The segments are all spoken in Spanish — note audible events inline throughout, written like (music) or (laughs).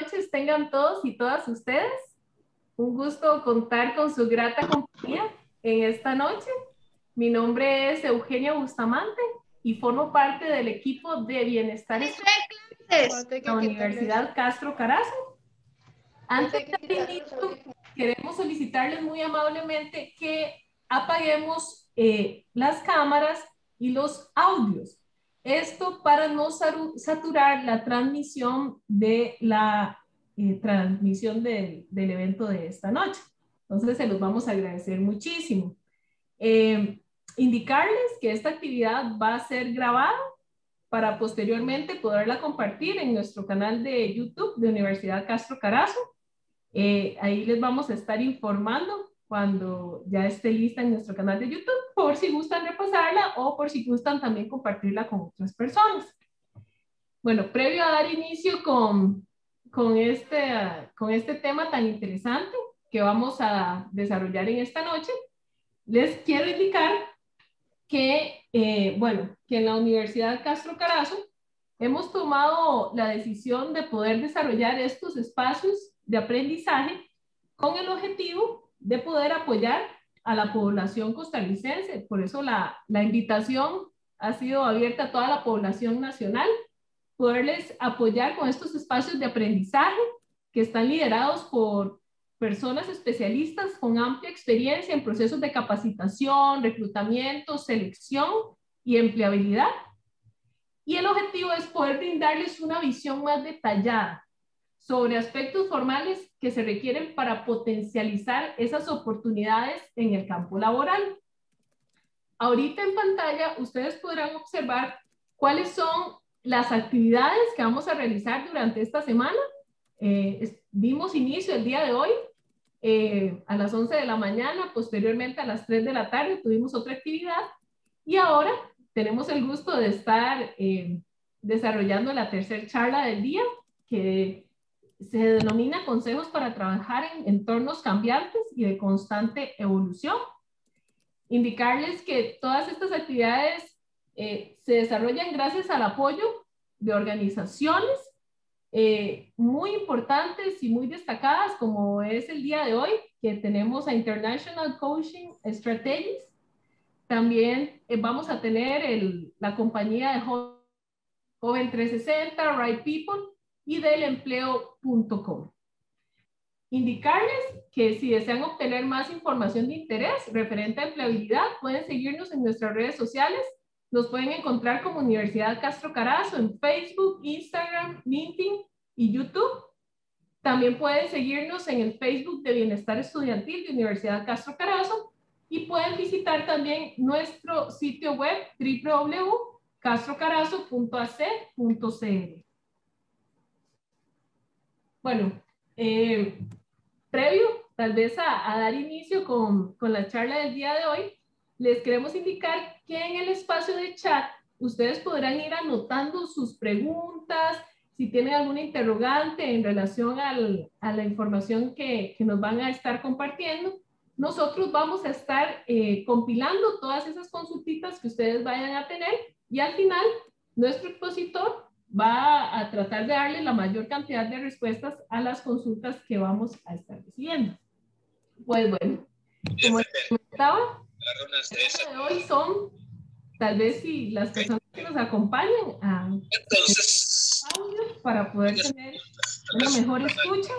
noches tengan todos y todas ustedes. Un gusto contar con su grata compañía en esta noche. Mi nombre es Eugenia Bustamante y formo parte del equipo de Bienestar de la Universidad Castro Carazo. Antes de queremos solicitarles muy amablemente que apaguemos eh, las cámaras y los audios esto para no saturar la transmisión de la eh, transmisión del evento de esta noche. Entonces, se los vamos a agradecer muchísimo. Eh, indicarles que esta actividad va a ser grabada para posteriormente poderla compartir en nuestro canal de YouTube de Universidad Castro Carazo. Eh, ahí les vamos a estar informando cuando ya esté lista en nuestro canal de YouTube, por si gustan repasarla o por si gustan también compartirla con otras personas. Bueno, previo a dar inicio con, con, este, con este tema tan interesante que vamos a desarrollar en esta noche, les quiero indicar que, eh, bueno, que en la Universidad Castro Carazo hemos tomado la decisión de poder desarrollar estos espacios de aprendizaje con el objetivo de poder apoyar a la población costarricense. Por eso la, invitación ha sido abierta a toda la población nacional, poderles apoyar con estos espacios de aprendizaje que están liderados por personas especialistas con amplia experiencia en procesos de capacitación, reclutamiento, selección y empleabilidad. Y el objetivo es poder brindarles una visión más detallada sobre aspectos formales que se requieren para potencializar esas oportunidades en el campo laboral. Ahorita en pantalla ustedes podrán observar cuáles son las actividades que vamos a realizar durante esta semana. Eh, dimos inicio el día de hoy eh, a las 11 de la mañana, posteriormente a las 3 de la tarde tuvimos otra actividad y ahora tenemos el gusto de estar eh, desarrollando la tercera charla del día que se denomina consejos para trabajar en entornos cambiantes y de constante evolución. Indicarles que todas estas actividades eh, se desarrollan gracias al apoyo de organizaciones eh, muy importantes y muy destacadas, como es el día de hoy, que tenemos a International Coaching Strategies. También eh, vamos a tener la compañía de Joven 360, Right People, y delempleo.com. Indicarles que si desean obtener más información de interés referente a empleabilidad, pueden seguirnos en nuestras redes sociales. Nos pueden encontrar como Universidad Castro Carazo en Facebook, Instagram, LinkedIn y YouTube. También pueden seguirnos en el Facebook de Bienestar Estudiantil de Universidad Castro Carazo y pueden visitar también nuestro sitio web www.castrocarazo.ac.cl bueno, eh, previo tal vez a, dar inicio con, la charla del día de hoy, les queremos indicar que en el espacio de chat ustedes podrán ir anotando sus preguntas, si tienen alguna interrogante en relación a la información que, que, nos van a estar compartiendo. Nosotros vamos a estar eh, compilando todas esas consultitas que ustedes vayan a tener y al final nuestro expositor va a tratar de darle la mayor cantidad de respuestas a las consultas que vamos a estar recibiendo. Pues bueno, como comentaba, de hoy son, tal vez si las personas que nos acompañan a para poder tener una mejor escucha.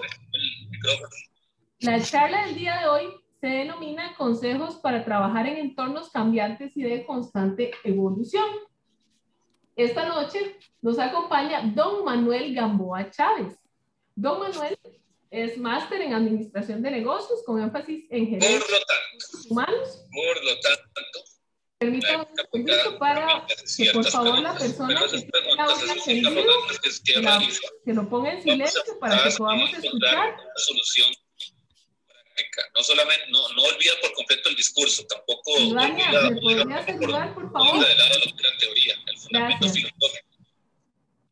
La charla del día de hoy se denomina Consejos para trabajar en entornos cambiantes y de constante evolución. Esta noche nos acompaña don Manuel Gamboa Chávez. Don Manuel es máster en administración de negocios con énfasis en gerencia tanto, humanos. Por lo tanto, Permítame un minuto para que por favor la persona que está una que, que lo ponga en silencio para que podamos escuchar. Solución no solamente, olvida por completo el discurso, tampoco Ivania, olvida, ¿me podrías ayudar, por favor? de lado lo que la teoría, el fundamento filosófico,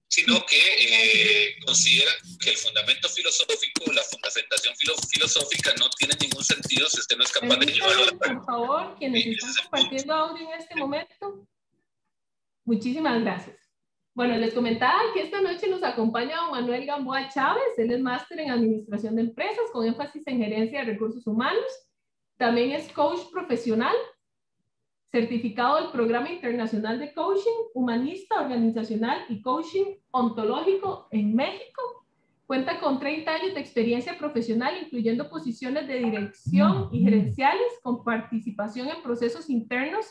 sino que eh, considera que el fundamento filosófico, la fundamentación filosófica no tiene ningún sentido si usted no es capaz de llevarlo a la práctica. Por favor, quienes están compartiendo audio en este momento, muchísimas gracias. Bueno, les comentaba que esta noche nos acompaña Manuel Gamboa Chávez, él es máster en Administración de Empresas con énfasis en Gerencia de Recursos Humanos, también es coach profesional, certificado del Programa Internacional de Coaching Humanista, Organizacional y Coaching Ontológico en México. Cuenta con 30 años de experiencia profesional, incluyendo posiciones de dirección y gerenciales, con participación en procesos internos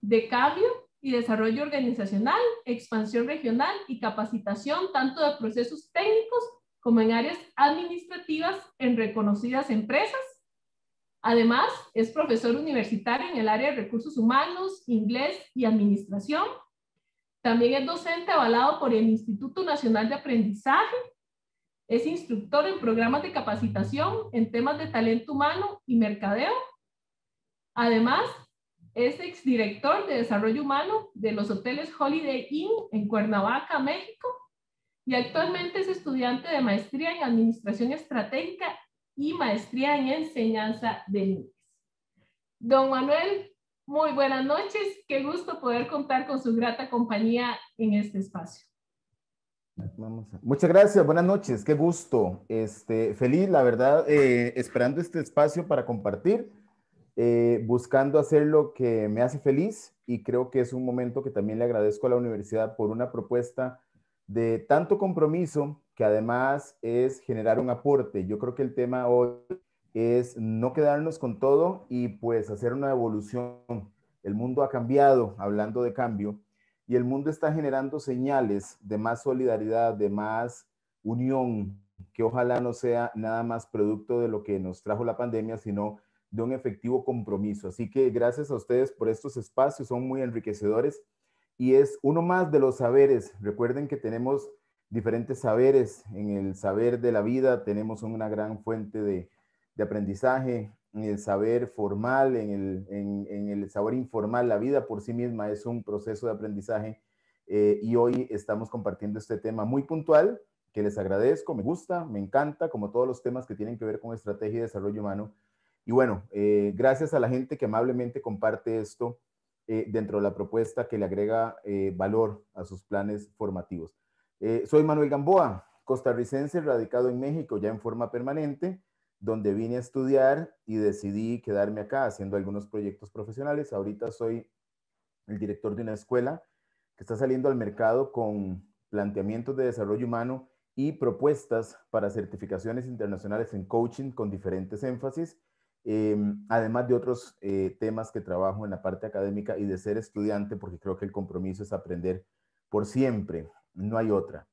de cambio y desarrollo organizacional, expansión regional y capacitación tanto de procesos técnicos como en áreas administrativas en reconocidas empresas. Además, es profesor universitario en el área de recursos humanos, inglés y administración. También es docente avalado por el Instituto Nacional de Aprendizaje. Es instructor en programas de capacitación en temas de talento humano y mercadeo. Además, es exdirector de Desarrollo Humano de los hoteles Holiday Inn en Cuernavaca, México, y actualmente es estudiante de maestría en Administración Estratégica y maestría en Enseñanza de inglés. Don Manuel, muy buenas noches. Qué gusto poder contar con su grata compañía en este espacio. Muchas gracias, buenas noches, qué gusto. Este, feliz, la verdad, eh, esperando este espacio para compartir eh, buscando hacer lo que me hace feliz y creo que es un momento que también le agradezco a la universidad por una propuesta de tanto compromiso que además es generar un aporte. Yo creo que el tema hoy es no quedarnos con todo y pues hacer una evolución. El mundo ha cambiado, hablando de cambio, y el mundo está generando señales de más solidaridad, de más unión, que ojalá no sea nada más producto de lo que nos trajo la pandemia, sino de un efectivo compromiso. Así que gracias a ustedes por estos espacios, son muy enriquecedores y es uno más de los saberes. Recuerden que tenemos diferentes saberes. En el saber de la vida tenemos una gran fuente de, aprendizaje, en el saber formal, en el, en, saber informal. La vida por sí misma es un proceso de aprendizaje eh, y hoy estamos compartiendo este tema muy puntual que les agradezco, me gusta, me encanta, como todos los temas que tienen que ver con estrategia y desarrollo humano. Y bueno, eh, gracias a la gente que amablemente comparte esto eh, dentro de la propuesta que le agrega eh, valor a sus planes formativos. soy Manuel Gamboa, costarricense radicado en México ya en forma permanente, donde vine a estudiar y decidí quedarme acá haciendo algunos proyectos profesionales. Ahorita soy el director de una escuela que está saliendo al mercado con planteamientos de desarrollo humano y propuestas para certificaciones internacionales en coaching con diferentes énfasis Em, además de otros eh, temas que trabajo en la parte académica y de ser estudiante, porque creo que el compromiso es aprender por siempre, no hay otra.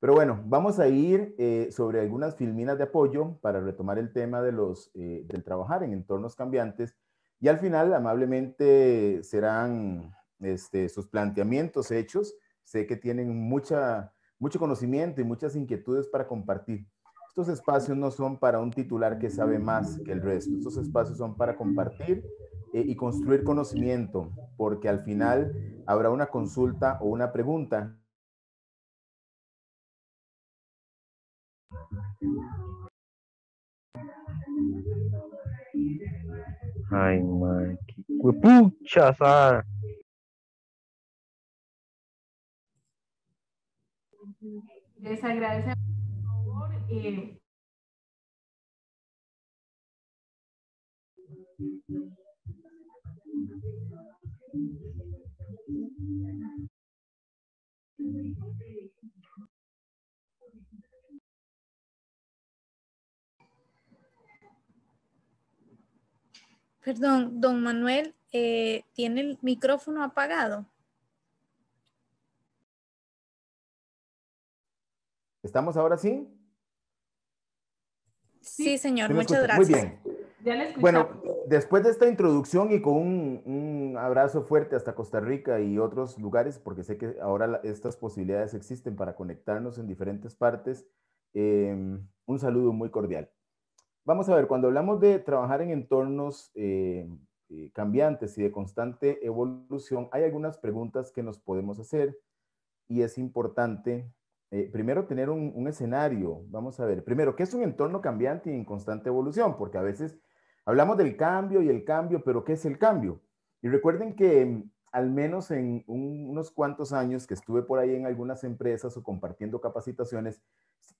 Pero bueno, vamos a ir eh, sobre algunas filminas de apoyo para retomar el tema de los, eh, del trabajar en entornos cambiantes y al final amablemente serán este, sus planteamientos hechos. Sé que tienen mucho conocimiento y muchas inquietudes para compartir. Estos espacios no son para un titular que sabe más que el resto. Estos espacios son para compartir eh, y construir conocimiento, porque al final habrá una consulta o una pregunta. Ay, Pucha, eh, Perdón, don Manuel, eh, ¿tiene el micrófono apagado? ¿Estamos ahora sí? Sí, señor, muchas gracias. Muy bien. Ya le bueno, después de esta introducción y con un, abrazo fuerte hasta Costa Rica y otros lugares, porque sé que ahora estas posibilidades existen para conectarnos en diferentes partes, em, un saludo muy cordial. Vamos a ver, cuando hablamos de trabajar en entornos em, eh, cambiantes y de constante evolución, hay algunas preguntas que nos podemos hacer y es importante eh, primero tener un, escenario, vamos a ver, primero, ¿qué es un entorno cambiante y en constante evolución? Porque a veces hablamos del cambio y el cambio, pero ¿qué es el cambio? Y recuerden que mm, al menos en unos cuantos años que estuve por ahí en algunas empresas o compartiendo capacitaciones,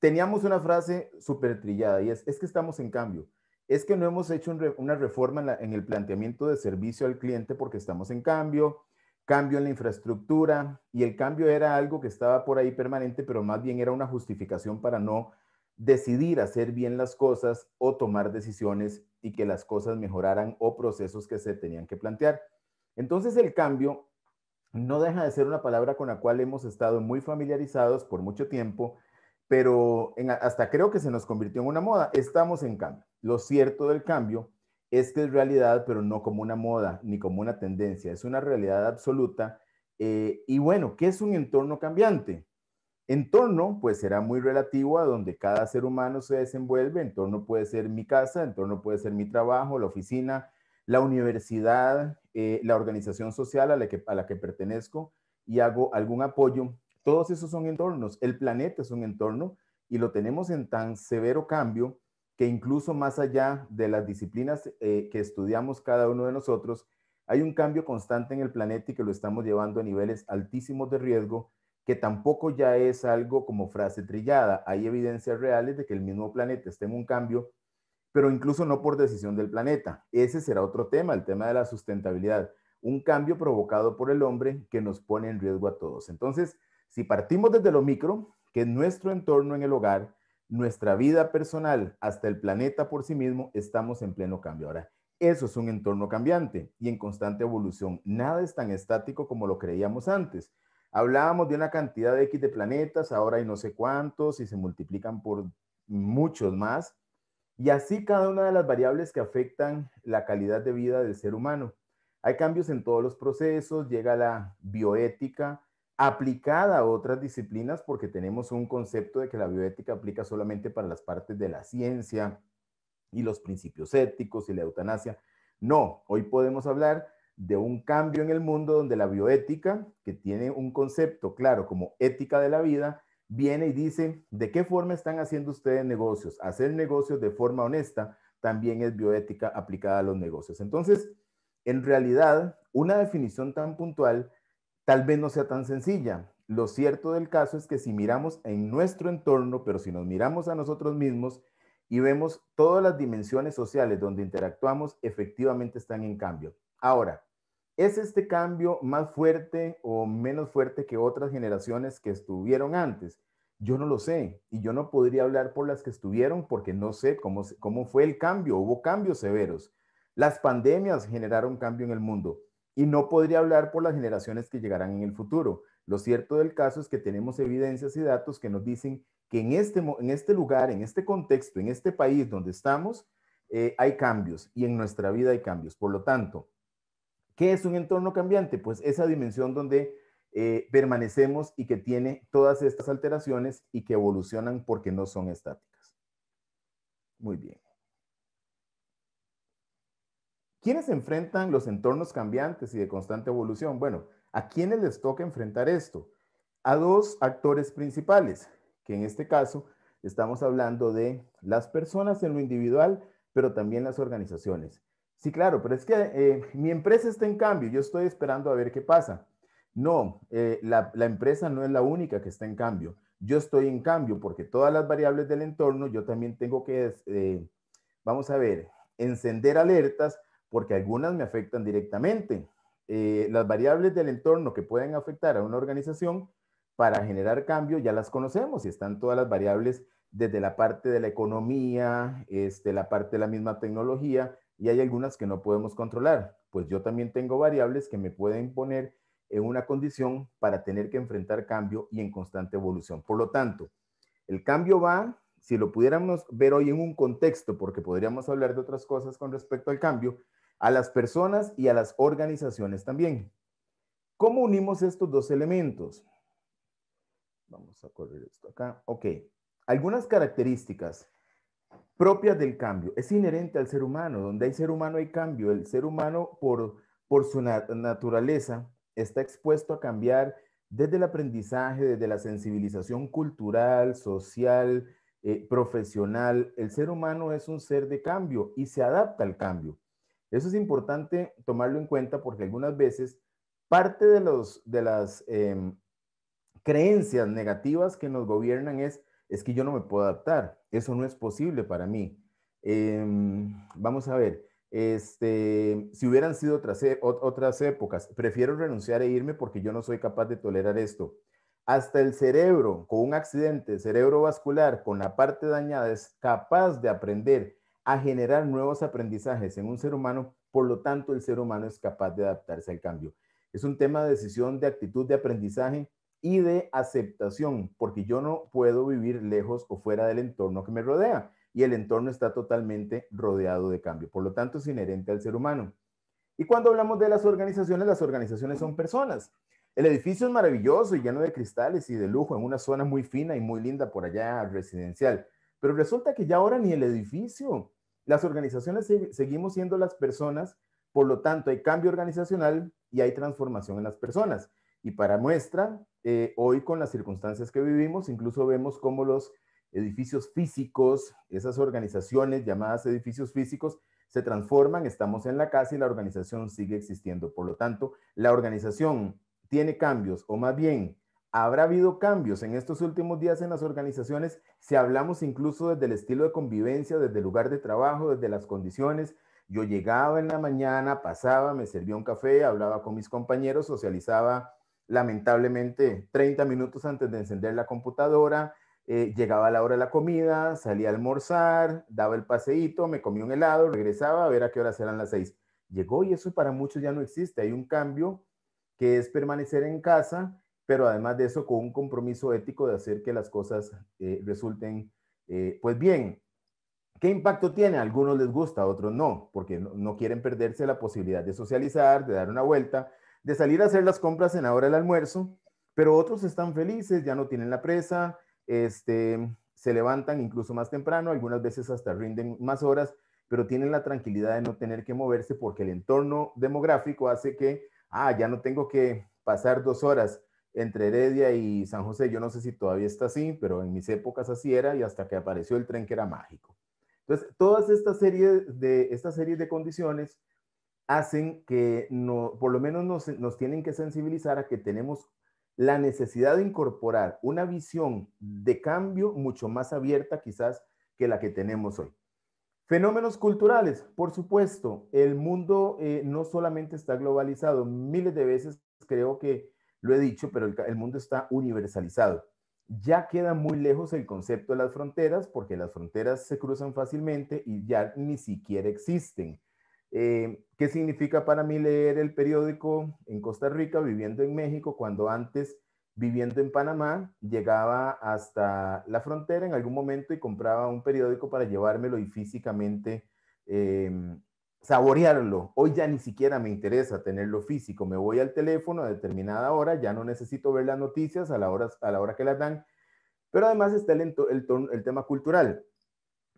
teníamos una frase súper trillada y es, es que estamos en cambio. Es que no hemos hecho una reforma en el planteamiento de servicio al cliente porque estamos en cambio cambio en la infraestructura y el cambio era algo que estaba por ahí permanente, pero más bien era una justificación para no decidir hacer bien las cosas o tomar decisiones y que las cosas mejoraran o procesos que se tenían que plantear. Entonces el cambio no deja de ser una palabra con la cual hemos estado muy familiarizados por mucho tiempo, pero hasta creo que se nos convirtió en una moda. Estamos en cambio. Lo cierto del cambio es que es realidad, pero no como una moda ni como una tendencia, es una realidad absoluta. Eh, y bueno, ¿qué es un entorno cambiante? Entorno, pues será muy relativo a donde cada ser humano se desenvuelve. Entorno puede ser mi casa, entorno puede ser mi trabajo, la oficina, la universidad, eh, la organización social a la, que, a la que pertenezco y hago algún apoyo. Todos esos son entornos. El planeta es un entorno y lo tenemos en tan severo cambio que incluso más allá de las disciplinas eh, que estudiamos cada uno de nosotros, hay un cambio constante en el planeta y que lo estamos llevando a niveles altísimos de riesgo, que tampoco ya es algo como frase trillada. Hay evidencias reales de que el mismo planeta está en un cambio, pero incluso no por decisión del planeta. Ese será otro tema, el tema de la sustentabilidad. Un cambio provocado por el hombre que nos pone en riesgo a todos. Entonces, si partimos desde lo micro, que es nuestro entorno en el hogar, nuestra vida personal hasta el planeta por sí mismo, estamos en pleno cambio. Ahora, eso es un entorno cambiante y en constante evolución. Nada es tan estático como lo creíamos antes. Hablábamos de una cantidad de X de planetas, ahora hay no sé cuántos y se multiplican por muchos más. Y así cada una de las variables que afectan la calidad de vida del ser humano. Hay cambios en todos los procesos, llega la bioética, aplicada a otras disciplinas porque tenemos un concepto de que la bioética aplica solamente para las partes de la ciencia y los principios éticos y la eutanasia. No, hoy podemos hablar de un cambio en el mundo donde la bioética, que tiene un concepto claro como ética de la vida, viene y dice, ¿de qué forma están haciendo ustedes negocios? Hacer negocios de forma honesta también es bioética aplicada a los negocios. Entonces, en realidad, una definición tan puntual tal vez no sea tan sencilla. Lo cierto del caso es que si miramos en nuestro entorno, pero si nos miramos a nosotros mismos y vemos todas las dimensiones sociales donde interactuamos, efectivamente están en cambio. Ahora, ¿es este cambio más fuerte o menos fuerte que otras generaciones que estuvieron antes? Yo no lo sé y yo no podría hablar por las que estuvieron porque no sé cómo, cómo fue el cambio. Hubo cambios severos. Las pandemias generaron cambio en el mundo y no podría hablar por las generaciones que llegarán en el futuro. Lo cierto del caso es que tenemos evidencias y datos que nos dicen que en este, en este lugar, en este contexto, en este país donde estamos, eh, hay cambios y en nuestra vida hay cambios. Por lo tanto, ¿qué es un entorno cambiante? Pues esa dimensión donde eh, permanecemos y que tiene todas estas alteraciones y que evolucionan porque no son estáticas. Muy bien. ¿Quiénes enfrentan los entornos cambiantes y de constante evolución? Bueno, ¿a quiénes les toca enfrentar esto? A dos actores principales, que en este caso estamos hablando de las personas en lo individual, pero también las organizaciones. Sí, claro, pero es que eh, mi empresa está en cambio, yo estoy esperando a ver qué pasa. No, eh, la, empresa no es la única que está en cambio. Yo estoy en cambio porque todas las variables del entorno, yo también tengo que, eh, vamos a ver, encender alertas porque algunas me afectan directamente. Eh, las variables del entorno que pueden afectar a una organización para generar cambio ya las conocemos y están todas las variables desde la parte de la economía, este, la parte de la misma tecnología y hay algunas que no podemos controlar. Pues yo también tengo variables que me pueden poner en una condición para tener que enfrentar cambio y en constante evolución. Por lo tanto, el cambio va, si lo pudiéramos ver hoy en un contexto, porque podríamos hablar de otras cosas con respecto al cambio, a las personas y a las organizaciones también. ¿Cómo unimos estos dos elementos? Vamos a correr esto acá. Ok. Algunas características propias del cambio. Es inherente al ser humano. Donde hay ser humano hay cambio. El ser humano, por, su naturaleza, está expuesto a cambiar desde el aprendizaje, desde la sensibilización cultural, social, eh, profesional. El ser humano es un ser de cambio y se adapta al cambio. Eso es importante tomarlo en cuenta porque algunas veces parte de, los, de las em, creencias negativas que nos gobiernan es, es que yo no me puedo adaptar, eso no es posible para mí. Em, vamos a ver, este, si hubieran sido otras, e, otras épocas, prefiero renunciar e irme porque yo no soy capaz de tolerar esto. Hasta el cerebro, con un accidente cerebrovascular, con la parte dañada, es capaz de aprender a generar nuevos aprendizajes en un ser humano, por lo tanto el ser humano es capaz de adaptarse al cambio. Es un tema de decisión, de actitud, de aprendizaje y de aceptación, porque yo no puedo vivir lejos o fuera del entorno que me rodea y el entorno está totalmente rodeado de cambio, por lo tanto es inherente al ser humano. Y cuando hablamos de las organizaciones, las organizaciones son personas. El edificio es maravilloso y lleno de cristales y de lujo en una zona muy fina y muy linda por allá residencial. Pero resulta que ya ahora ni el edificio, las organizaciones seguimos siendo las personas, por lo tanto hay cambio organizacional y hay transformación en las personas. Y para muestra, eh, hoy con las circunstancias que vivimos, incluso vemos cómo los edificios físicos, esas organizaciones llamadas edificios físicos, se transforman, estamos en la casa y la organización sigue existiendo. Por lo tanto, la organización tiene cambios, o más bien ¿Habrá habido cambios en estos últimos días en las organizaciones si hablamos incluso desde el estilo de convivencia, desde el lugar de trabajo, desde las condiciones? Yo llegaba en la mañana, pasaba, me servía un café, hablaba con mis compañeros, socializaba lamentablemente 30 minutos antes de encender la computadora, eh, llegaba a la hora de la comida, salía a almorzar, daba el paseíto, me comía un helado, regresaba a ver a qué horas eran las seis. Llegó y eso para muchos ya no existe. Hay un cambio que es permanecer en casa pero además de eso con un compromiso ético de hacer que las cosas eh, resulten eh, pues bien. ¿Qué impacto tiene? algunos les gusta, a otros no, porque no, quieren perderse la posibilidad de socializar, de dar una vuelta, de salir a hacer las compras en la hora del almuerzo, pero otros están felices, ya no tienen la presa, este, se levantan incluso más temprano, algunas veces hasta rinden más horas, pero tienen la tranquilidad de no tener que moverse porque el entorno demográfico hace que, ah, ya no tengo que pasar dos horas entre Heredia y San José, yo no sé si todavía está así, pero en mis épocas así era y hasta que apareció el tren que era mágico. Entonces, todas estas series de, de condiciones hacen que no, por lo menos nos, tienen que sensibilizar a que tenemos la necesidad de incorporar una visión de cambio mucho más abierta quizás que la que tenemos hoy. Fenómenos culturales, por supuesto, el mundo eh, no solamente está globalizado, miles de veces creo que lo he dicho, pero el, mundo está universalizado. Ya queda muy lejos el concepto de las fronteras porque las fronteras se cruzan fácilmente y ya ni siquiera existen. Eh, ¿Qué significa para mí leer el periódico en Costa Rica, viviendo en México, cuando antes, viviendo en Panamá, llegaba hasta la frontera en algún momento y compraba un periódico para llevármelo y físicamente em, saborearlo. Hoy ya ni siquiera me interesa tenerlo físico. Me voy al teléfono a determinada hora, ya no necesito ver las noticias a la hora, a la hora que las dan. Pero además está el, el, tema cultural.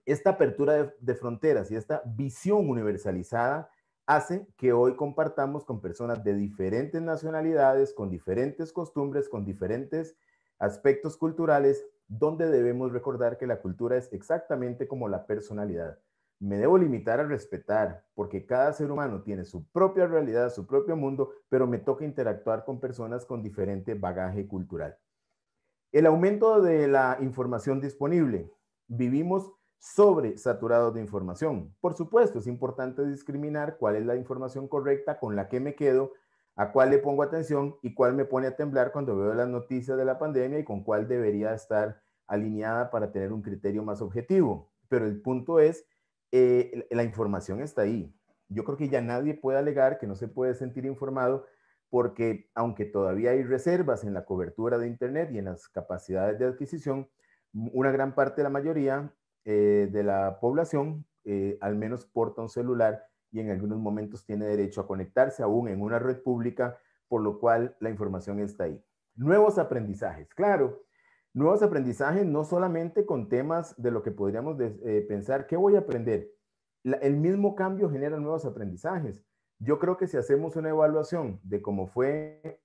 Esta apertura de fronteras y esta visión universalizada hace que hoy compartamos con personas de diferentes nacionalidades, con diferentes costumbres, con diferentes aspectos culturales, donde debemos recordar que la cultura es exactamente como la personalidad me debo limitar a respetar, porque cada ser humano tiene su propia realidad, su propio mundo, pero me toca interactuar con personas con diferente bagaje cultural. El aumento de la información disponible. Vivimos sobre saturados de información. Por supuesto, es importante discriminar cuál es la información correcta con la que me quedo, a cuál le pongo atención y cuál me pone a temblar cuando veo las noticias de la pandemia y con cuál debería estar alineada para tener un criterio más objetivo. Pero el punto es eh, la información está ahí. Yo creo que ya nadie puede alegar que no se puede sentir informado porque aunque todavía hay reservas en la cobertura de Internet y en las capacidades de adquisición, una gran parte de la mayoría eh, de la población eh, al menos porta un celular y en algunos momentos tiene derecho a conectarse aún en una red pública, por lo cual la información está ahí. Nuevos aprendizajes. Claro, Nuevos aprendizajes no solamente con temas de lo que podríamos eh, pensar, ¿qué voy a aprender? el mismo cambio genera nuevos aprendizajes. Yo creo que si hacemos una evaluación de cómo fue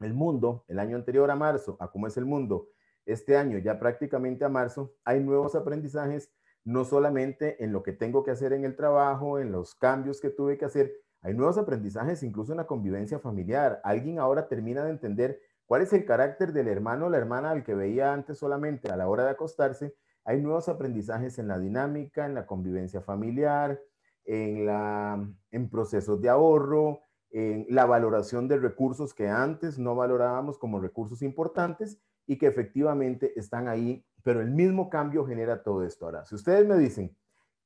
el mundo el año anterior a marzo, a cómo es el mundo este año, ya prácticamente a marzo, hay nuevos aprendizajes, no solamente en lo que tengo que hacer en el trabajo, en los cambios que tuve que hacer, hay nuevos aprendizajes incluso en la convivencia familiar. Alguien ahora termina de entender ¿Cuál es el carácter del hermano o la hermana al que veía antes solamente a la hora de acostarse? Hay nuevos aprendizajes en la dinámica, en la convivencia familiar, en, la, en procesos de ahorro, en la valoración de recursos que antes no valorábamos como recursos importantes y que efectivamente están ahí, pero el mismo cambio genera todo esto. Ahora, si ustedes me dicen,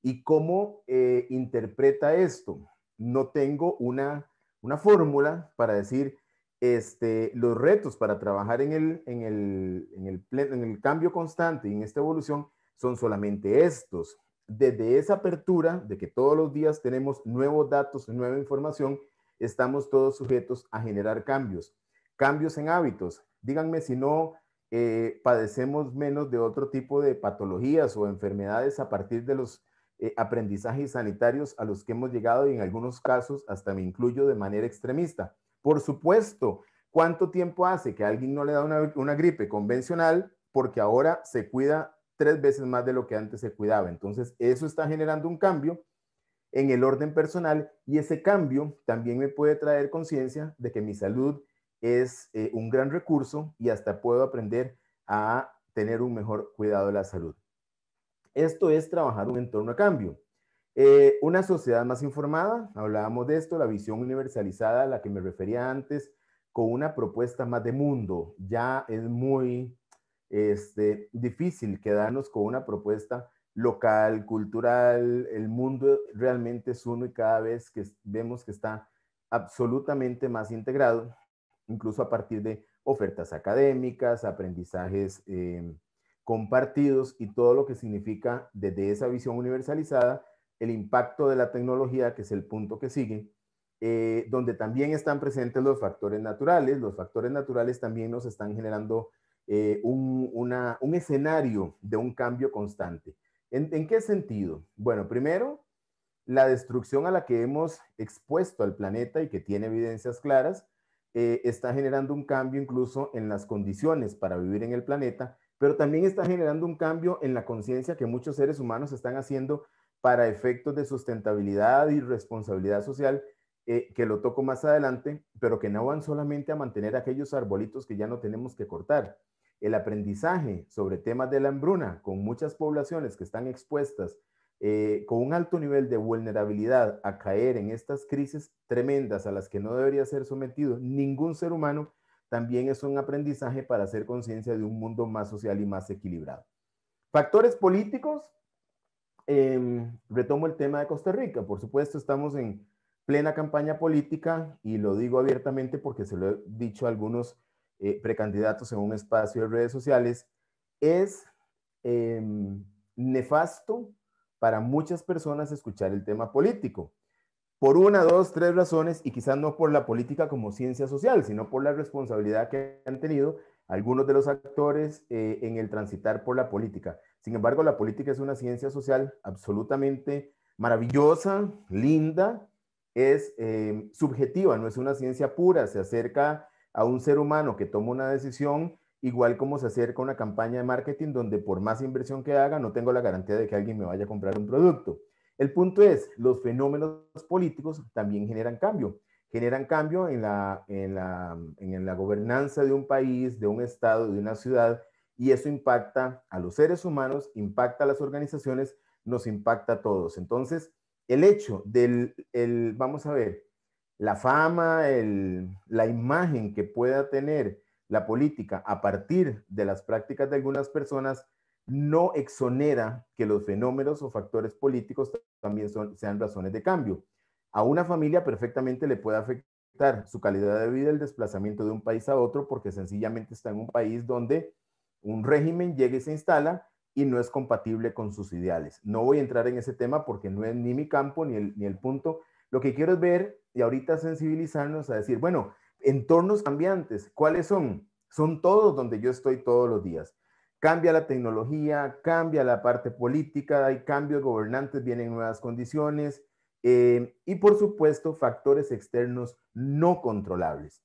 ¿y cómo eh, interpreta esto? No tengo una, una fórmula para decir, este, los retos para trabajar en el, cambio constante y en esta evolución son solamente estos. Desde esa apertura de que todos los días tenemos nuevos datos, nueva información, estamos todos sujetos a generar cambios. Cambios en hábitos. Díganme si no eh, padecemos menos de otro tipo de patologías o enfermedades a partir de los eh, aprendizajes sanitarios a los que hemos llegado y en algunos casos hasta me incluyo de manera extremista. Por supuesto, ¿cuánto tiempo hace que alguien no le da una, gripe convencional? Porque ahora se cuida tres veces más de lo que antes se cuidaba. Entonces, eso está generando un cambio en el orden personal y ese cambio también me puede traer conciencia de que mi salud es eh, un gran recurso y hasta puedo aprender a tener un mejor cuidado de la salud. Esto es trabajar un entorno a cambio. Eh, una sociedad más informada, hablábamos de esto, la visión universalizada a la que me refería antes, con una propuesta más de mundo. Ya es muy este, difícil quedarnos con una propuesta local, cultural. El mundo realmente es uno y cada vez que vemos que está absolutamente más integrado, incluso a partir de ofertas académicas, aprendizajes em, compartidos y todo lo que significa desde esa visión universalizada el impacto de la tecnología, que es el punto que sigue, eh, donde también están presentes los factores naturales. Los factores naturales también nos están generando eh, un, escenario de un cambio constante. ¿En, qué sentido? Bueno, primero, la destrucción a la que hemos expuesto al planeta y que tiene evidencias claras, eh, está generando un cambio incluso en las condiciones para vivir en el planeta, pero también está generando un cambio en la conciencia que muchos seres humanos están haciendo para efectos de sustentabilidad y responsabilidad social, eh, que lo toco más adelante, pero que no van solamente a mantener aquellos arbolitos que ya no tenemos que cortar. El aprendizaje sobre temas de la hambruna con muchas poblaciones que están expuestas eh, con un alto nivel de vulnerabilidad a caer en estas crisis tremendas a las que no debería ser sometido ningún ser humano, también es un aprendizaje para hacer conciencia de un mundo más social y más equilibrado. Factores políticos, Em, retomo el tema de Costa Rica. Por supuesto, estamos en plena campaña política y lo digo abiertamente porque se lo he dicho a algunos eh, precandidatos en un espacio de redes sociales. Es em, nefasto para muchas personas escuchar el tema político. Por una, dos, tres razones, y quizás no por la política como ciencia social, sino por la responsabilidad que han tenido algunos de los actores eh, en el transitar por la política. Sin embargo, la política es una ciencia social absolutamente maravillosa, linda, es em, subjetiva, no es una ciencia pura, se acerca a un ser humano que toma una decisión igual como se acerca a una campaña de marketing donde por más inversión que haga no tengo la garantía de que alguien me vaya a comprar un producto. El punto es, los fenómenos políticos también generan cambio, generan cambio en la, en la gobernanza de un país, de un estado, de una ciudad, y eso impacta a los seres humanos, impacta a las organizaciones, nos impacta a todos. Entonces, el hecho del, vamos a ver, la fama, la imagen que pueda tener la política a partir de las prácticas de algunas personas no exonera que los fenómenos o factores políticos también son, sean razones de cambio. A una familia perfectamente le puede afectar su calidad de vida el desplazamiento de un país a otro porque sencillamente está en un país donde un régimen llega y se instala y no es compatible con sus ideales. No voy a entrar en ese tema porque no es ni mi campo ni el, ni el punto. Lo que quiero es ver y ahorita sensibilizarnos a decir, bueno, entornos cambiantes, ¿cuáles son? Son todos donde yo estoy todos los días. Cambia la tecnología, cambia la parte política, hay cambios gobernantes, vienen nuevas condiciones eh, y por supuesto factores externos no controlables.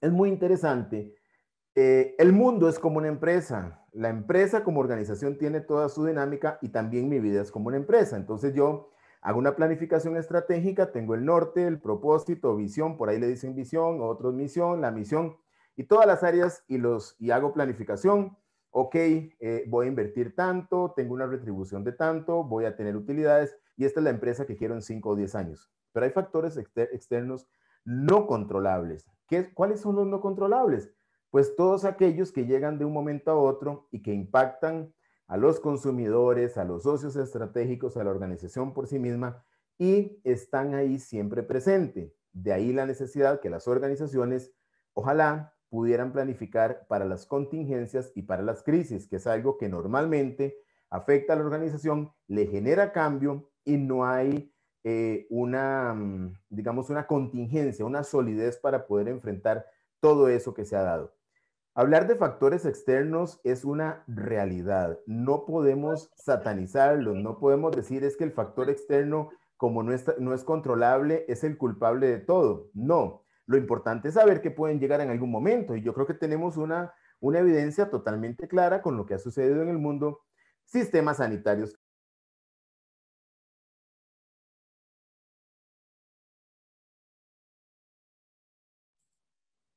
Es muy interesante eh, el mundo es como una empresa. La empresa como organización tiene toda su dinámica y también mi vida es como una empresa. Entonces yo hago una planificación estratégica, tengo el norte, el propósito, visión, por ahí le dicen visión, otros misión, la misión y todas las áreas y, los, y hago planificación. Ok, eh, voy a invertir tanto, tengo una retribución de tanto, voy a tener utilidades y esta es la empresa que quiero en 5 o 10 años. Pero hay factores externos no controlables. ¿Qué, ¿Cuáles son los no controlables? pues todos aquellos que llegan de un momento a otro y que impactan a los consumidores, a los socios estratégicos, a la organización por sí misma y están ahí siempre presente. De ahí la necesidad que las organizaciones ojalá pudieran planificar para las contingencias y para las crisis, que es algo que normalmente afecta a la organización, le genera cambio y no hay eh, una, mm, digamos, una contingencia, una solidez para poder enfrentar todo eso que se ha dado. Hablar de factores externos es una realidad. No podemos satanizarlos, no podemos decir es que el factor externo, como no, es controlable, es el culpable de todo. No, lo importante es saber que pueden llegar en algún momento y yo creo que tenemos una, una evidencia totalmente clara con lo que ha sucedido en el mundo. Sistemas sanitarios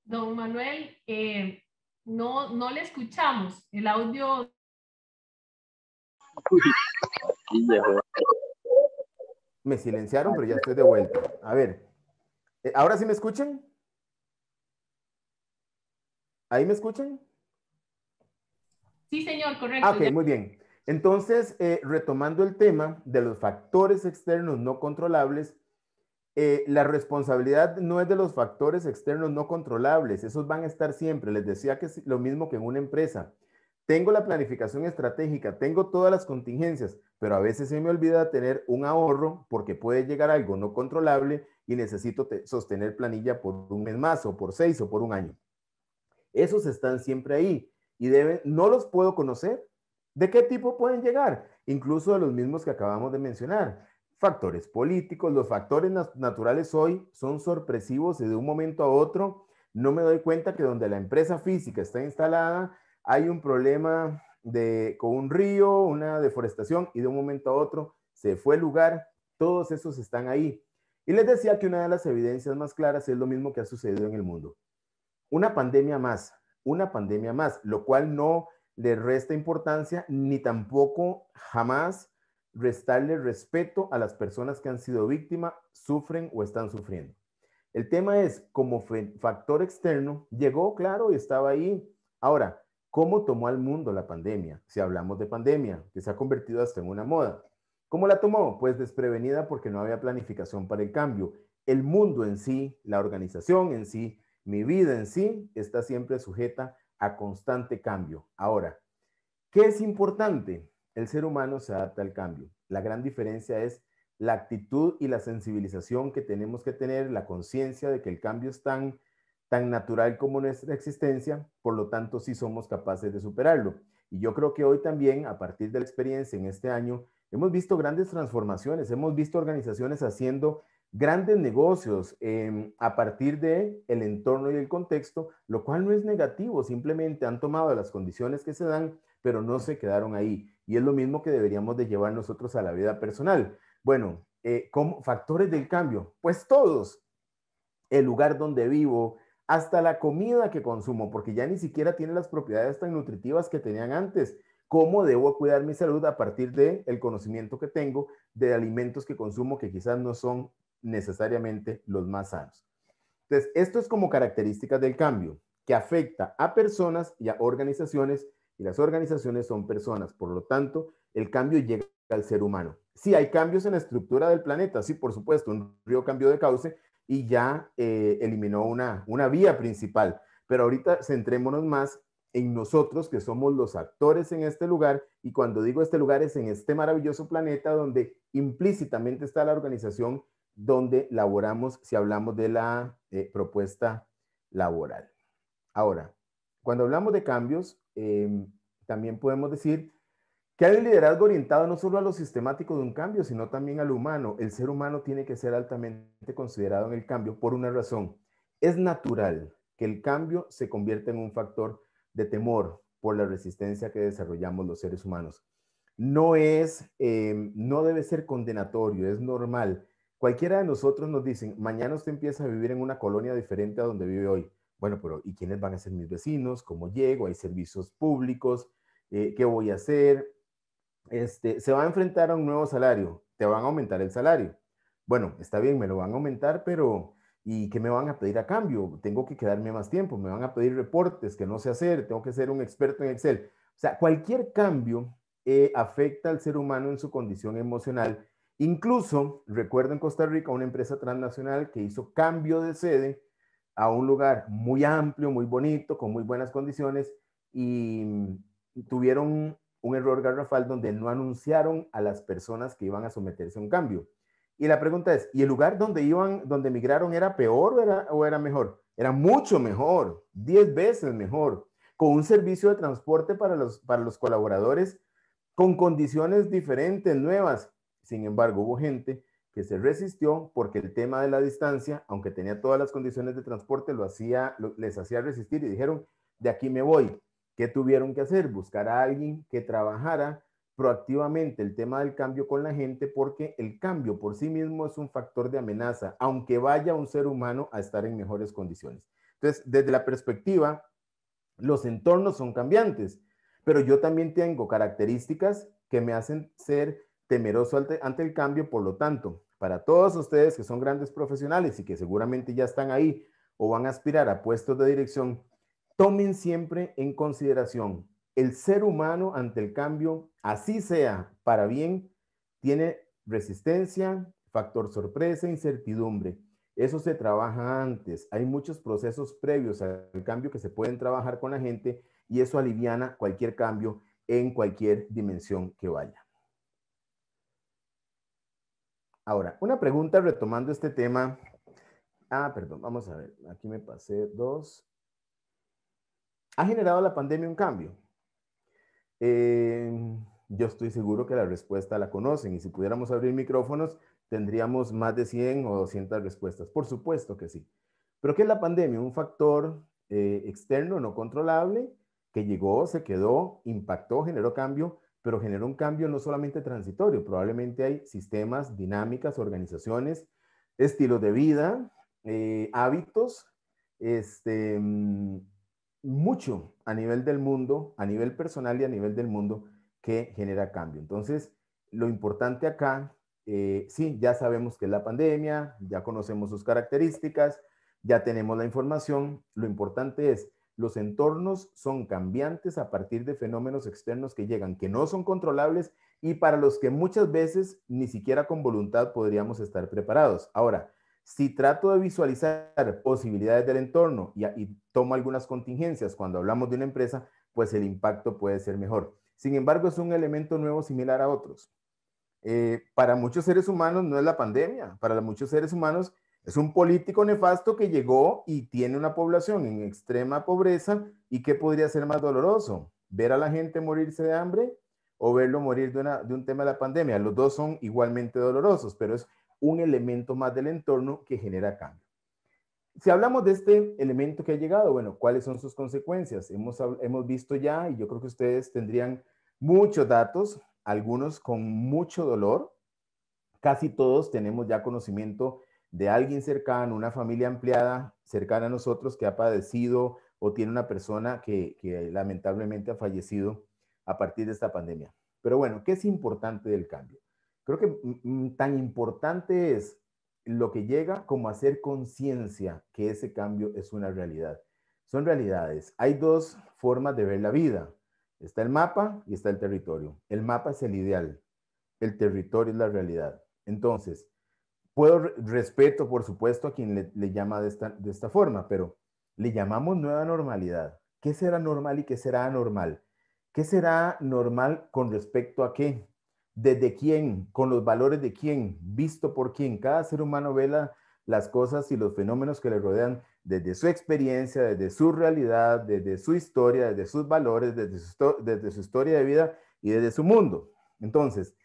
Don Manuel, eh, no, no le escuchamos. El audio. Me silenciaron, pero ya estoy de vuelta. A ver, eh, ¿ahora sí me escuchan? ¿Ahí me escuchan? Sí, señor, correcto. Ah, ok, muy bien. Entonces, eh, retomando el tema de los factores externos no controlables, eh, la responsabilidad no es de los factores externos no controlables, esos van a estar siempre. Les decía que es lo mismo que en una empresa. Tengo la planificación estratégica, tengo todas las contingencias, pero a veces se me olvida tener un ahorro porque puede llegar algo no controlable y necesito sostener planilla por un mes más o por seis o por un año. Esos están siempre ahí y no los puedo conocer. ¿De qué tipo pueden llegar? Incluso de los mismos que acabamos de mencionar factores políticos, los factores naturales hoy son sorpresivos y de un momento a otro no me doy cuenta que donde la empresa física está instalada hay un problema de, con un río, una deforestación y de un momento a otro se fue el lugar, todos esos están ahí. Y les decía que una de las evidencias más claras es lo mismo que ha sucedido en el mundo. Una pandemia más, una pandemia más, lo cual no le resta importancia ni tampoco jamás restarle respeto a las personas que han sido víctimas, sufren o están sufriendo. El tema es, como factor externo, llegó, claro, y estaba ahí. Ahora, ¿cómo tomó al mundo la pandemia? Si hablamos de pandemia, que se ha convertido hasta en una moda. ¿Cómo la tomó? Pues desprevenida porque no había planificación para el cambio. El mundo en sí, la organización en sí, mi vida en sí, está siempre sujeta a constante cambio. Ahora, ¿qué es importante? El ser humano se adapta al cambio. La gran diferencia es la actitud y la sensibilización que tenemos que tener, la conciencia de que el cambio es tan, tan natural como nuestra existencia, por lo tanto sí somos capaces de superarlo. Y yo creo que hoy también, a partir de la experiencia en este año, hemos visto grandes transformaciones, hemos visto organizaciones haciendo grandes negocios em, a partir de el entorno y el contexto, lo cual no es negativo, simplemente han tomado las condiciones que se dan, pero no se quedaron ahí. Y es lo mismo que deberíamos de llevar nosotros a la vida personal. Bueno, como eh, ¿cómo, factores del cambio, pues todos. El lugar donde vivo, hasta la comida que consumo, porque ya ni siquiera tiene las propiedades tan nutritivas que tenían antes. ¿Cómo debo cuidar mi salud a partir del el conocimiento que tengo de alimentos que consumo que quizás no son necesariamente los más sanos? Entonces, esto es como características del cambio que afecta a personas y a organizaciones y las organizaciones son personas. Por lo tanto, el cambio llega al ser humano. Sí, hay cambios en la estructura del planeta, sí, por supuesto, un río cambió de cauce y ya eh, eliminó una, vía principal. Pero ahorita centrémonos más en nosotros que somos los actores en este lugar y cuando digo este lugar es en este maravilloso planeta donde implícitamente está la organización donde laboramos si hablamos de la eh, propuesta laboral. Ahora, cuando hablamos de cambios, em, también podemos decir que hay un liderazgo orientado no solo a lo sistemático de un cambio, sino también al humano. El ser humano tiene que ser altamente considerado en el cambio por una razón. Es natural que el cambio se convierta en un factor de temor por la resistencia que desarrollamos los seres humanos. No es, em, no debe ser condenatorio, es normal. Cualquiera de nosotros nos dicen, mañana usted empieza a vivir en una colonia diferente a donde vive hoy bueno, pero ¿y quiénes van a ser mis vecinos? ¿Cómo llego? ¿Hay servicios públicos? Eh, ¿Qué voy a hacer? Este, se va a enfrentar a un nuevo salario. Te van a aumentar el salario. Bueno, está bien, me lo van a aumentar, pero ¿y qué me van a pedir a cambio? Tengo que quedarme más tiempo, me van a pedir reportes que no sé hacer, tengo que ser un experto en Excel. O sea, cualquier cambio eh, afecta al ser humano en su condición emocional. Incluso, recuerdo en Costa Rica una empresa transnacional que hizo cambio de sede a un lugar muy amplio, muy bonito, con muy buenas condiciones y mm, tuvieron un error garrafal donde no anunciaron a las personas que iban a someterse a un cambio. Y la pregunta es, ¿y el lugar donde iban, donde migraron era peor o era, mejor? Era mucho mejor, 10 veces mejor, con un servicio de transporte para los colaboradores, con condiciones diferentes, nuevas. Sin embargo, hubo gente que se resistió porque el tema de la distancia, aunque tenía todas las condiciones de transporte, lo hacía, les hacía resistir y dijeron, de aquí me voy. ¿Qué tuvieron que hacer? Buscar a alguien que trabajara proactivamente el tema del cambio con la gente porque el cambio por sí mismo es un factor de amenaza, aunque vaya un ser humano a estar en mejores condiciones. Entonces, desde la perspectiva, los entornos son cambiantes, pero yo también tengo características que me hacen ser temeroso ante, el cambio, por lo tanto, para todos ustedes que son grandes profesionales y que seguramente ya están ahí o van a aspirar a puestos de dirección, tomen siempre en consideración el ser humano ante el cambio, así sea para bien, tiene resistencia, factor sorpresa, incertidumbre. Eso se trabaja antes. Hay muchos procesos previos al cambio que se pueden trabajar con la gente y eso aliviana cualquier cambio en cualquier dimensión que vaya. Ahora, una pregunta retomando este tema. Ah, perdón, vamos a ver. Aquí me pasé dos. ¿Ha generado la pandemia un cambio? Eh, yo estoy seguro que la respuesta la conocen y si pudiéramos abrir micrófonos tendríamos más de 100 o 200 respuestas. Por supuesto que sí. Pero ¿qué es la pandemia? Un factor eh, externo no controlable que llegó, se quedó, impactó, generó cambio, pero genera un cambio no solamente transitorio, probablemente hay sistemas, dinámicas, organizaciones, estilo de vida, eh, hábitos, este, mm, mucho a nivel del mundo, a nivel personal y a nivel del mundo que genera cambio. Entonces, lo importante acá, eh, sí, ya sabemos que es la pandemia, ya conocemos sus características, ya tenemos la información, lo importante es los entornos son cambiantes a partir de fenómenos externos que llegan, que no son controlables y para los que muchas veces ni siquiera con voluntad podríamos estar preparados. Ahora, si trato de visualizar posibilidades del entorno y, tomo algunas contingencias cuando hablamos de una empresa, pues el impacto puede ser mejor. Sin embargo, es un elemento nuevo similar a otros. Eh, para muchos seres humanos no es la pandemia, para muchos seres humanos es un político nefasto que llegó y tiene una población en extrema pobreza y qué podría ser más doloroso, ver a la gente morirse de hambre o verlo morir de, de un tema de la pandemia. Los dos son igualmente dolorosos, pero es un elemento más del entorno que genera cambio. Si hablamos de este elemento que ha llegado, bueno, ¿cuáles son sus consecuencias? Hemos, hemos visto ya, y yo creo que ustedes tendrían muchos datos, algunos con mucho dolor. Casi todos tenemos ya conocimiento de alguien cercano, una familia ampliada cercana a nosotros que ha padecido o tiene una persona que, que lamentablemente ha fallecido a partir de esta pandemia. Pero bueno, ¿qué es importante del cambio? Creo que mm, mm, tan importante es lo que llega como hacer conciencia que ese cambio es una realidad. Son realidades. Hay dos formas de ver la vida. Está el mapa y está el territorio. El mapa es el ideal. El territorio es la realidad. Entonces, puedo, respeto por supuesto a quien le, llama de esta, forma, pero le llamamos nueva normalidad. ¿Qué será normal y qué será anormal? ¿Qué será normal con respecto a qué? ¿Desde quién? ¿Con los valores de quién? ¿Visto por quién? Cada ser humano vela las cosas y los fenómenos que le rodean desde su experiencia, desde su realidad, desde su historia, desde sus valores, desde desde su historia de vida y desde su mundo. Entonces,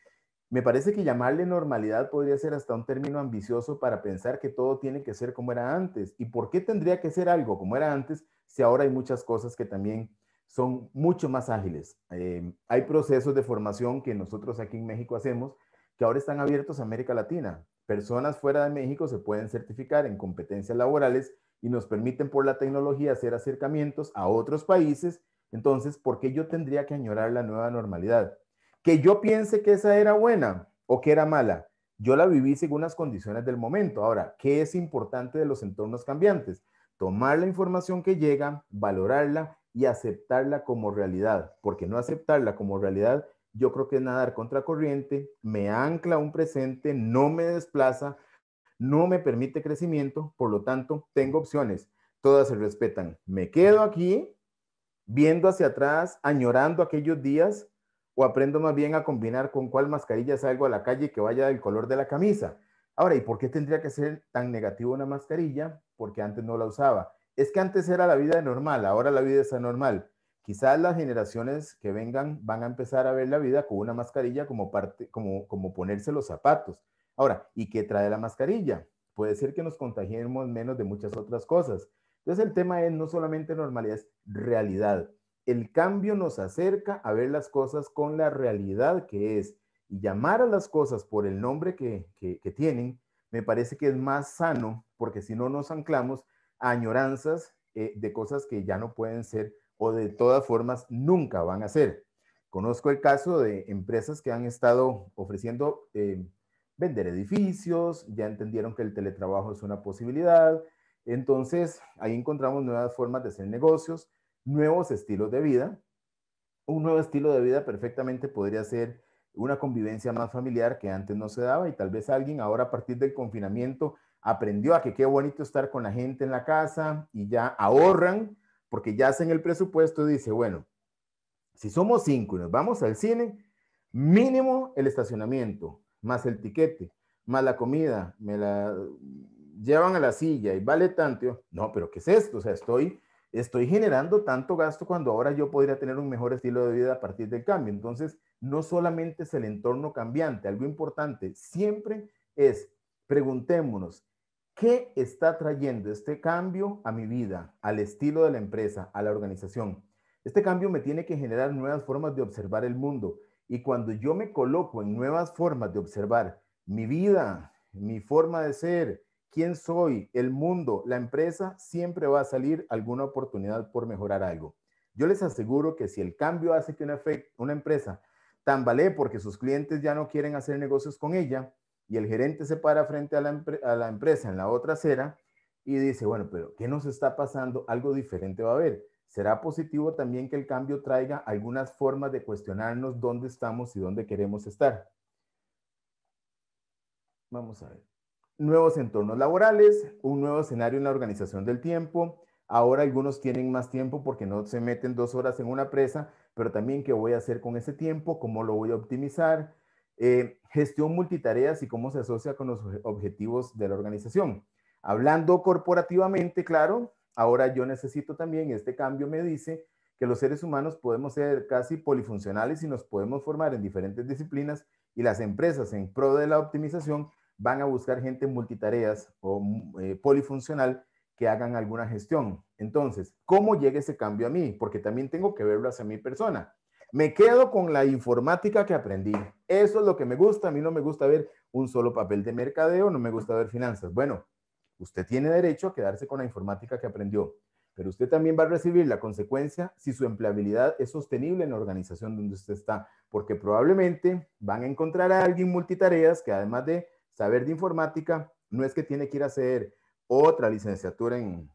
me parece que llamarle normalidad podría ser hasta un término ambicioso para pensar que todo tiene que ser como era antes. ¿Y por qué tendría que ser algo como era antes si ahora hay muchas cosas que también son mucho más ágiles? Em, hay procesos de formación que nosotros aquí en México hacemos que ahora están abiertos a América Latina. Personas fuera de México se pueden certificar en competencias laborales y nos permiten por la tecnología hacer acercamientos a otros países. Entonces, ¿por qué yo tendría que añorar la nueva normalidad? Que yo piense que esa era buena o que era mala. Yo la viví según las condiciones del momento. Ahora, ¿qué es importante de los entornos cambiantes? Tomar la información que llega, valorarla y aceptarla como realidad, porque no aceptarla como realidad yo creo que es nadar contracorriente, me ancla un presente, no me desplaza, no me permite crecimiento, por lo tanto, tengo opciones, todas se respetan. Me quedo aquí viendo hacia atrás, añorando aquellos días o aprendo más bien a combinar con cuál mascarilla salgo a la calle que vaya del color de la camisa. Ahora, ¿y por qué tendría que ser tan negativo una mascarilla? Porque antes no la usaba. Es que antes era la vida normal, ahora la vida es anormal. Quizás las generaciones que vengan van a empezar a ver la vida con una mascarilla como, como ponerse los zapatos. Ahora, ¿y qué trae la mascarilla? Puede ser que nos contagiemos menos de muchas otras cosas. Entonces el tema es no solamente normalidad, es realidad el cambio nos acerca a ver las cosas con la realidad que es y llamar a las cosas por el nombre que, tienen, me parece que es más sano, porque si no nos anclamos a añoranzas eh, de cosas que ya no pueden ser o de todas formas nunca van a ser. Conozco el caso de empresas que han estado ofreciendo eh, vender edificios, ya entendieron que el teletrabajo es una posibilidad, entonces ahí encontramos nuevas formas de hacer negocios nuevos estilos de vida. Un nuevo estilo de vida perfectamente podría ser una convivencia más familiar que antes no se daba y tal vez alguien ahora a partir del confinamiento aprendió a que qué bonito estar con la gente en la casa y ya ahorran porque ya hacen el presupuesto y dice, bueno, si somos cinco y nos vamos al cine, mínimo el estacionamiento, más el tiquete, más la comida, me la llevan a la silla y vale tanto. No, pero ¿qué es esto? O sea, estoy estoy generando tanto gasto cuando ahora yo podría tener un mejor estilo de vida a partir del cambio. Entonces, no solamente es el entorno cambiante, algo importante siempre es preguntémonos, ¿qué está trayendo este cambio a mi vida, al estilo de la empresa, a la organización? Este cambio me tiene que generar nuevas formas de observar el mundo. Y cuando yo me coloco en nuevas formas de observar mi vida, mi forma de ser, quién soy, el mundo, la empresa, siempre va a salir alguna oportunidad por mejorar algo. Yo les aseguro que si el cambio hace que una, empresa tambalee porque sus clientes ya no quieren hacer negocios con ella y el gerente se para frente a la, a la empresa en la otra acera y dice, bueno, pero ¿qué nos está pasando? Algo diferente va a haber. Será positivo también que el cambio traiga algunas formas de cuestionarnos dónde estamos y dónde queremos estar. Vamos a ver nuevos entornos laborales, un nuevo escenario en la organización del tiempo. Ahora algunos tienen más tiempo porque no se meten dos horas en una presa, pero también qué voy a hacer con ese tiempo, cómo lo voy a optimizar, eh, gestión multitareas y cómo se asocia con los objetivos de la organización. Hablando corporativamente, claro, ahora yo necesito también, este cambio me dice que los seres humanos podemos ser casi polifuncionales y nos podemos formar en diferentes disciplinas y las empresas en pro de la optimización van a buscar gente multitareas o eh, polifuncional que hagan alguna gestión. Entonces, ¿cómo llega ese cambio a mí? Porque también tengo que verlo hacia mi persona. Me quedo con la informática que aprendí. Eso es lo que me gusta. A mí no me gusta ver un solo papel de mercadeo, no me gusta ver finanzas. Bueno, usted tiene derecho a quedarse con la informática que aprendió, pero usted también va a recibir la consecuencia si su empleabilidad es sostenible en la organización donde usted está, porque probablemente van a encontrar a alguien multitareas que además de saber de informática no es que tiene que ir a hacer otra licenciatura en,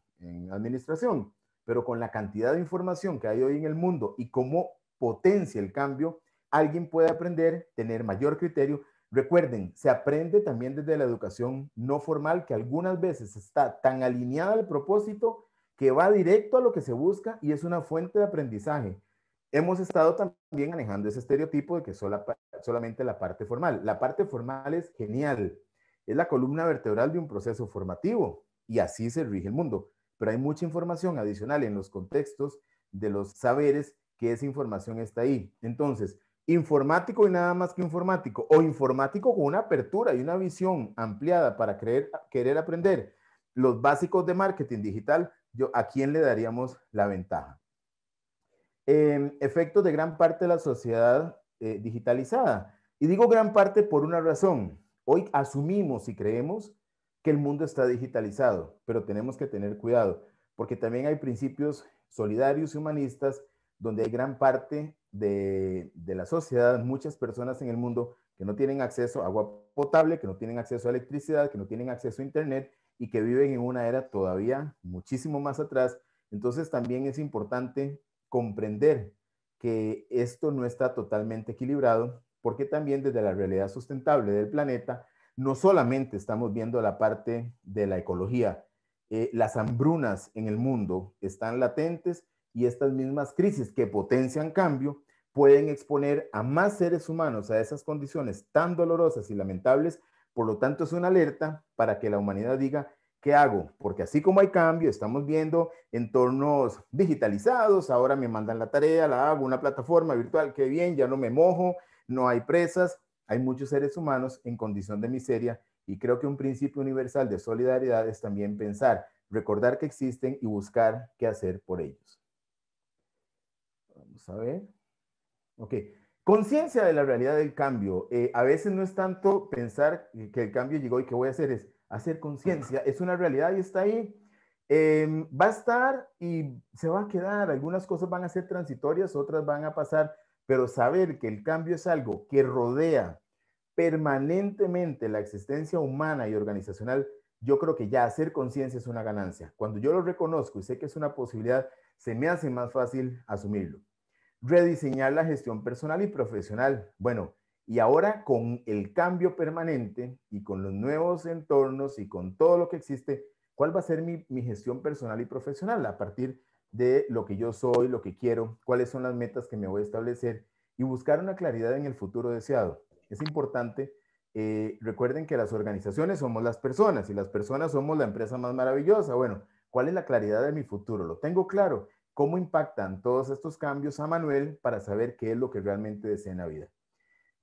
administración, pero con la cantidad de información que hay hoy en el mundo y cómo potencia el cambio, alguien puede aprender, tener mayor criterio. Recuerden, se aprende también desde la educación no formal que algunas veces está tan alineada al propósito que va directo a lo que se busca y es una fuente de aprendizaje hemos estado también manejando ese estereotipo de que solamente la parte formal. La parte formal es genial, es la columna vertebral de un proceso formativo y así se rige el mundo. Pero hay mucha información adicional en los contextos de los saberes que esa información está ahí. Entonces, informático y nada más que informático, o informático con una apertura y una visión ampliada para querer aprender los básicos de marketing digital, yo, ¿a quién le daríamos la ventaja? efectos de gran parte de la sociedad eh, digitalizada. Y digo gran parte por una razón. Hoy asumimos y creemos que el mundo está digitalizado, pero tenemos que tener cuidado, porque también hay principios solidarios y humanistas donde hay gran parte de, de la sociedad, muchas personas en el mundo que no tienen acceso a agua potable, que no tienen acceso a electricidad, que no tienen acceso a Internet y que viven en una era todavía muchísimo más atrás. Entonces también es importante comprender que esto no está totalmente equilibrado, porque también desde la realidad sustentable del planeta, no solamente estamos viendo la parte de la ecología, eh, las hambrunas en el mundo están latentes y estas mismas crisis que potencian cambio pueden exponer a más seres humanos a esas condiciones tan dolorosas y lamentables. Por lo tanto, es una alerta para que la humanidad diga, ¿Qué hago? Porque así como hay cambio, estamos viendo entornos digitalizados, ahora me mandan la tarea, la hago, una plataforma virtual, qué bien, ya no me mojo, no hay presas, hay muchos seres humanos en condición de miseria y creo que un principio universal de solidaridad es también pensar, recordar que existen y buscar qué hacer por ellos. Vamos a ver. Ok. Conciencia de la realidad del cambio. Eh, a veces no es tanto pensar que el cambio llegó y qué voy a hacer, es hacer conciencia. Es una realidad y está ahí. Em, va a estar y se va a quedar. Algunas cosas van a ser transitorias, otras van a pasar, pero saber que el cambio es algo que rodea permanentemente la existencia humana y organizacional, yo creo que ya hacer conciencia es una ganancia. Cuando yo lo reconozco y sé que es una posibilidad, se me hace más fácil asumirlo. Rediseñar la gestión personal y profesional. Bueno, y ahora con el cambio permanente y con los nuevos entornos y con todo lo que existe, ¿cuál va a ser mi, gestión personal y profesional a partir de lo que yo soy, lo que quiero, cuáles son las metas que me voy a establecer y buscar una claridad en el futuro deseado? Es importante eh, recuerden que las organizaciones somos las personas y las personas somos la empresa más maravillosa. Bueno, ¿cuál es la claridad de mi futuro? Lo tengo claro. ¿Cómo impactan todos estos cambios a Manuel para saber qué es lo que realmente desea en la vida?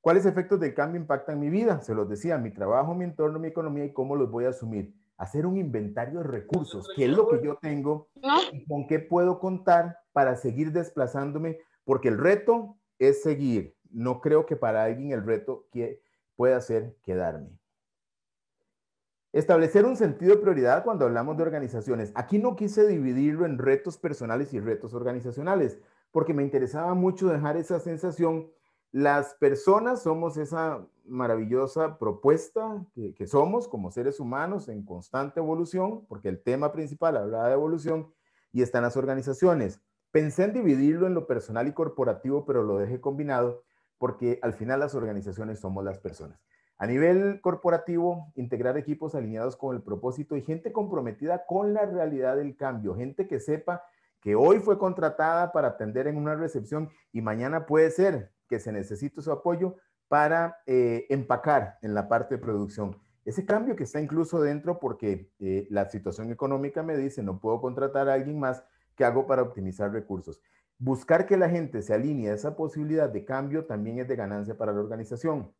¿Cuáles efectos del cambio impactan mi vida? Se los decía, mi trabajo, mi entorno, mi economía y cómo los voy a asumir. Hacer un inventario de recursos, qué es lo que yo tengo y con qué puedo contar para seguir desplazándome, porque el reto es seguir. No creo que para alguien el reto que pueda ser quedarme. Establecer un sentido de prioridad cuando hablamos de organizaciones. Aquí no quise dividirlo en retos personales y retos organizacionales, porque me interesaba mucho dejar esa sensación las personas somos esa maravillosa propuesta que, somos como seres humanos en constante evolución, porque el tema principal habla de evolución y están las organizaciones. Pensé en dividirlo en lo personal y corporativo, pero lo dejé combinado porque al final las organizaciones somos las personas. A nivel corporativo, integrar equipos alineados con el propósito y gente comprometida con la realidad del cambio, gente que sepa que hoy fue contratada para atender en una recepción y mañana puede ser que se necesita su apoyo para eh, empacar en la parte de producción. Ese cambio que está incluso dentro porque eh, la situación económica me dice, no puedo contratar a alguien más, que hago para optimizar recursos? Buscar que la gente se alinee a esa posibilidad de cambio también es de ganancia para la organización.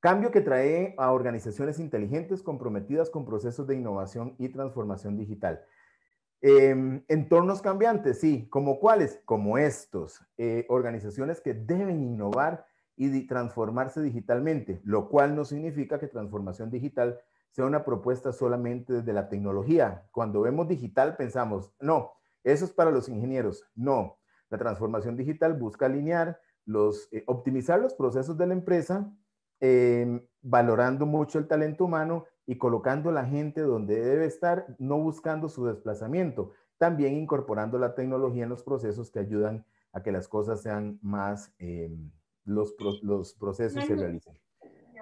Cambio que trae a organizaciones inteligentes comprometidas con procesos de innovación y transformación digital. Em, entornos cambiantes, sí, como cuáles, como estos, eh, organizaciones que deben innovar y transformarse digitalmente, lo cual no significa que transformación digital sea una propuesta solamente desde la tecnología. Cuando vemos digital pensamos, no, eso es para los ingenieros, no. La transformación digital busca alinear los, eh, optimizar los procesos de la empresa Em, valorando mucho el talento humano y colocando la gente donde debe estar, no buscando su desplazamiento, también incorporando la tecnología en los procesos que ayudan a que las cosas sean más, em, los, los procesos se realicen.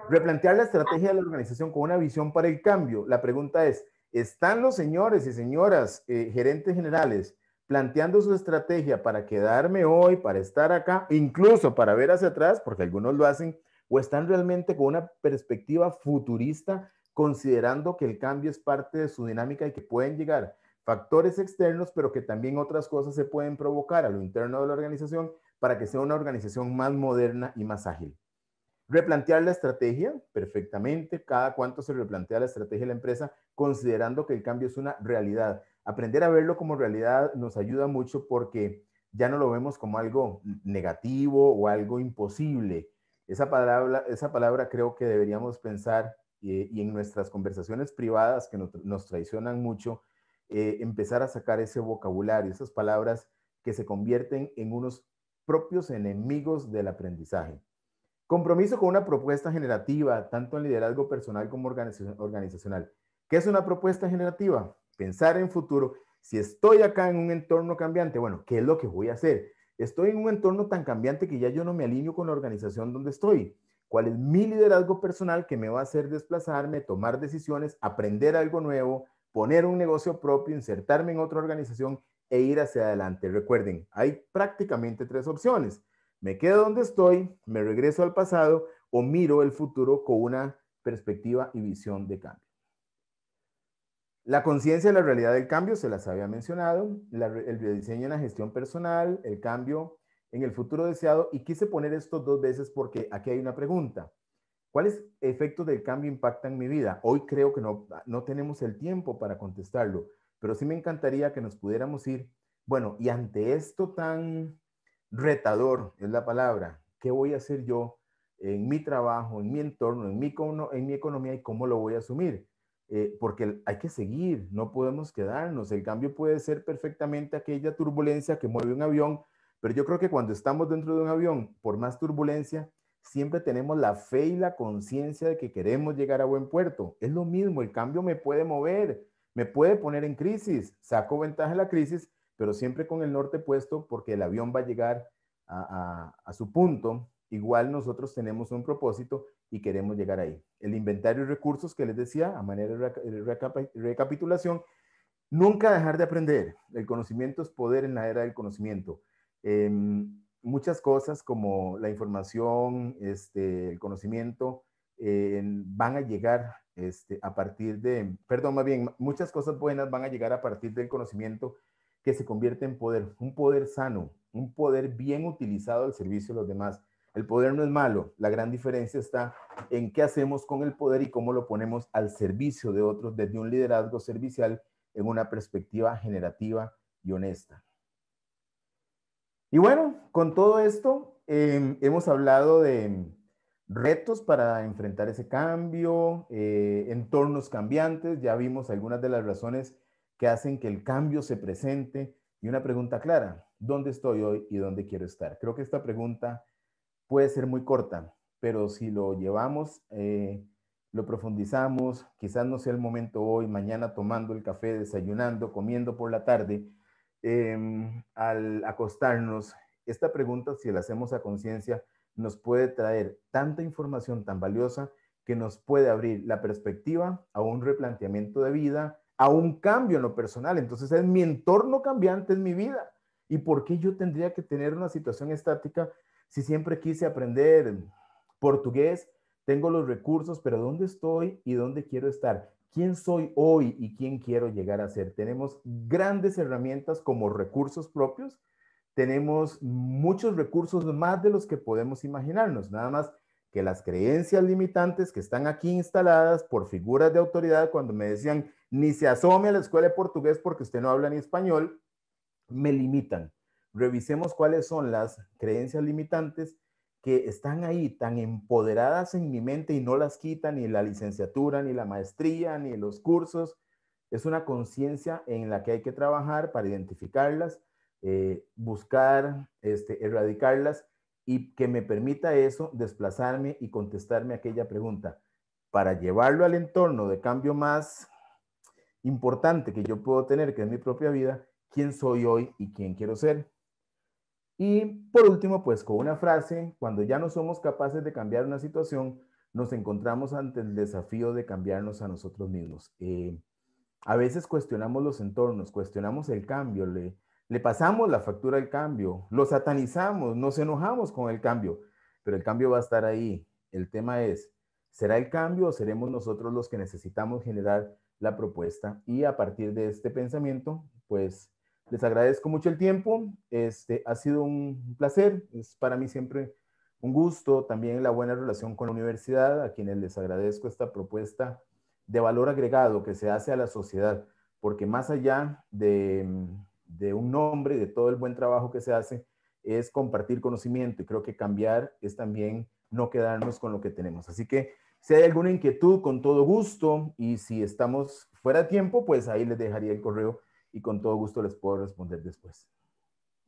Replantear la estrategia de la organización con una visión para el cambio. La pregunta es, ¿están los señores y señoras eh, gerentes generales planteando su estrategia para quedarme hoy, para estar acá, incluso para ver hacia atrás, porque algunos lo hacen o están realmente con una perspectiva futurista considerando que el cambio es parte de su dinámica y que pueden llegar factores externos, pero que también otras cosas se pueden provocar a lo interno de la organización para que sea una organización más moderna y más ágil. Replantear la estrategia, perfectamente, cada cuánto se replantea la estrategia de la empresa, considerando que el cambio es una realidad. Aprender a verlo como realidad nos ayuda mucho porque ya no lo vemos como algo negativo o algo imposible, esa palabra, creo que deberíamos pensar eh, y en nuestras conversaciones privadas que nos, traicionan mucho, eh, empezar a sacar ese vocabulario, esas palabras que se convierten en unos propios enemigos del aprendizaje. Compromiso con una propuesta generativa, tanto en liderazgo personal como organizacional. ¿Qué es una propuesta generativa? Pensar en futuro. Si estoy acá en un entorno cambiante, bueno, ¿qué es lo que voy a hacer? Estoy en un entorno tan cambiante que ya yo no me alineo con la organización donde estoy. ¿Cuál es mi liderazgo personal que me va a hacer desplazarme, tomar decisiones, aprender algo nuevo, poner un negocio propio, insertarme en otra organización e ir hacia adelante? Recuerden, hay prácticamente tres opciones. Me quedo donde estoy, me regreso al pasado o miro el futuro con una perspectiva y visión de cambio. La conciencia de la realidad del cambio se las había mencionado, el biodiseño en la gestión personal, el cambio en el futuro deseado y quise poner esto dos veces porque aquí hay una pregunta. ¿Cuáles efectos del cambio impactan mi vida? Hoy creo que no, no tenemos el tiempo para contestarlo, pero sí me encantaría que nos pudiéramos ir, bueno, y ante esto tan retador es la palabra, ¿qué voy a hacer yo en mi trabajo, en mi entorno, en mi, en mi economía y cómo lo voy a asumir? Eh, porque hay que seguir, no podemos quedarnos. El cambio puede ser perfectamente aquella turbulencia que mueve un avión, pero yo creo que cuando estamos dentro de un avión, por más turbulencia, siempre tenemos la fe y la conciencia de que queremos llegar a buen puerto. Es lo mismo, el cambio me puede mover, me puede poner en crisis, saco ventaja de la crisis, pero siempre con el norte puesto porque el avión va a llegar a, a su punto. Igual nosotros tenemos un propósito y queremos llegar ahí. El inventario de recursos que les decía, a manera de recapitulación, nunca dejar de aprender. El conocimiento es poder en la era del conocimiento. Em, muchas cosas como la información, este, el conocimiento, eh, van a llegar este, a partir de, perdón, más bien, muchas cosas buenas van a llegar a partir del conocimiento que se convierte en poder, un poder sano, un poder bien utilizado al servicio de los demás. El poder no es malo, la gran diferencia está en qué hacemos con el poder y cómo lo ponemos al servicio de otros desde un liderazgo servicial en una perspectiva generativa y honesta. Y bueno, con todo esto em, hemos hablado de retos para enfrentar ese cambio, eh, entornos cambiantes, ya vimos algunas de las razones que hacen que el cambio se presente y una pregunta clara, ¿dónde estoy hoy y dónde quiero estar? Creo que esta pregunta puede ser muy corta, pero si lo llevamos, eh, lo profundizamos, quizás no sea el momento hoy, mañana tomando el café, desayunando, comiendo por la tarde, em, al acostarnos, esta pregunta, si la hacemos a conciencia, nos puede traer tanta información tan valiosa que nos puede abrir la perspectiva a un replanteamiento de vida, a un cambio en lo personal. Entonces es mi entorno cambiante, es mi vida. ¿Y por qué yo tendría que tener una situación estática si siempre quise aprender portugués, tengo los recursos, pero ¿dónde estoy y dónde quiero estar? ¿Quién soy hoy y quién quiero llegar a ser? Tenemos grandes herramientas como recursos propios, tenemos muchos recursos más de los que podemos imaginarnos, nada más que las creencias limitantes que están aquí instaladas por figuras de autoridad cuando me decían, ni se asome a la escuela de portugués porque usted no habla ni español, me limitan revisemos cuáles son las creencias limitantes que están ahí tan empoderadas en mi mente y no las quitan ni la licenciatura, ni la maestría, ni los cursos. Es una conciencia en la que hay que trabajar para identificarlas, eh, buscar, este, erradicarlas y que me permita eso desplazarme y contestarme aquella pregunta. Para llevarlo al entorno de cambio más importante que yo puedo tener, que es mi propia vida, quién soy hoy y quién quiero ser. Y por último, pues con una frase, cuando ya no somos capaces de cambiar una situación, nos encontramos ante el desafío de cambiarnos a nosotros mismos. Eh, a veces cuestionamos los entornos, cuestionamos el cambio, le, le pasamos la factura al cambio, lo satanizamos, nos enojamos con el cambio, pero el cambio va a estar ahí. El tema es, ¿será el cambio o seremos nosotros los que necesitamos generar la propuesta? Y a partir de este pensamiento, pues les agradezco mucho el tiempo. Este, ha sido un placer. Es para mí siempre un gusto. También la buena relación con la universidad, a quienes les agradezco esta propuesta de valor agregado que se hace a la sociedad, porque más allá de, de un nombre, y de todo el buen trabajo que se hace, es compartir conocimiento y creo que cambiar es también no quedarnos con lo que tenemos. Así que si hay alguna inquietud, con todo gusto y si estamos fuera de tiempo, pues ahí les dejaría el correo y con todo gusto les puedo responder después.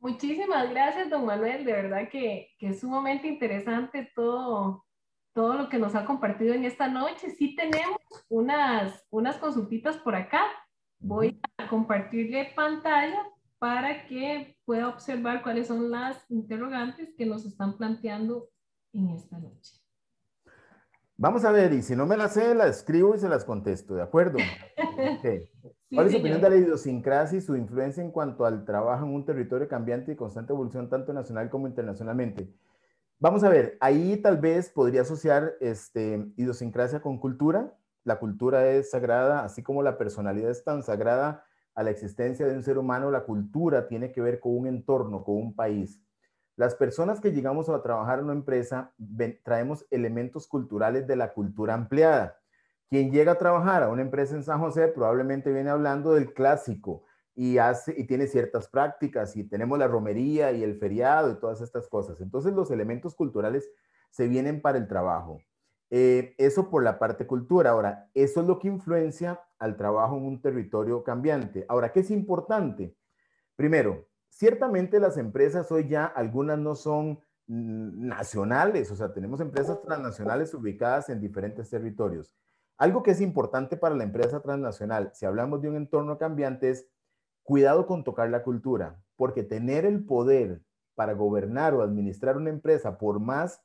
Muchísimas gracias, don Manuel. De verdad que, que es sumamente interesante todo, todo lo que nos ha compartido en esta noche. Sí tenemos unas, unas consultitas por acá. Voy a compartirle pantalla para que pueda observar cuáles son las interrogantes que nos están planteando en esta noche. Vamos a ver, y si no me las sé, las escribo y se las contesto, ¿de acuerdo? (laughs) ¿Cuál es su opinión de la idiosincrasia y su influencia en cuanto al trabajo en un territorio cambiante y constante evolución tanto nacional como internacionalmente? Vamos a ver, ahí tal vez podría asociar este, idiosincrasia con cultura. La cultura es sagrada, así como la personalidad es tan sagrada a la existencia de un ser humano, la cultura tiene que ver con un entorno, con un país. Las personas que llegamos a trabajar en una empresa traemos elementos culturales de la cultura ampliada. Quien llega a trabajar a una empresa en San José probablemente viene hablando del clásico y, hace, y tiene ciertas prácticas y tenemos la romería y el feriado y todas estas cosas. Entonces los elementos culturales se vienen para el trabajo. Eh, eso por la parte cultura. Ahora, eso es lo que influencia al trabajo en un territorio cambiante. Ahora, ¿qué es importante? Primero, ciertamente las empresas hoy ya, algunas no son nacionales, o sea, tenemos empresas transnacionales ubicadas en diferentes territorios. Algo que es importante para la empresa transnacional, si hablamos de un entorno cambiante, es cuidado con tocar la cultura, porque tener el poder para gobernar o administrar una empresa, por más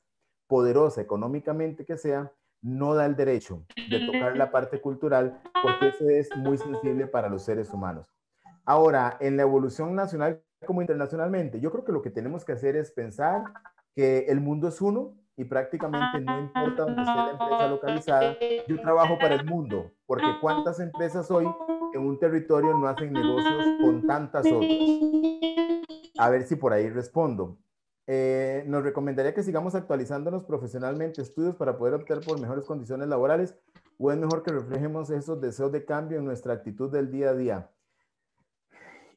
poderosa económicamente que sea, no da el derecho de tocar la parte cultural porque eso es muy sensible para los seres humanos. Ahora, en la evolución nacional como internacionalmente, yo creo que lo que tenemos que hacer es pensar que el mundo es uno y prácticamente no importa dónde esté la empresa ah, localizada, yo trabajo para el mundo, porque cuántas empresas hoy en un territorio no hacen negocios con tantas otras. A ver si por ahí respondo. Eh, nos recomendaría que sigamos actualizándonos profesionalmente, estudios para poder optar por mejores condiciones laborales, o es mejor que reflejemos esos deseos de cambio en nuestra actitud del día a día.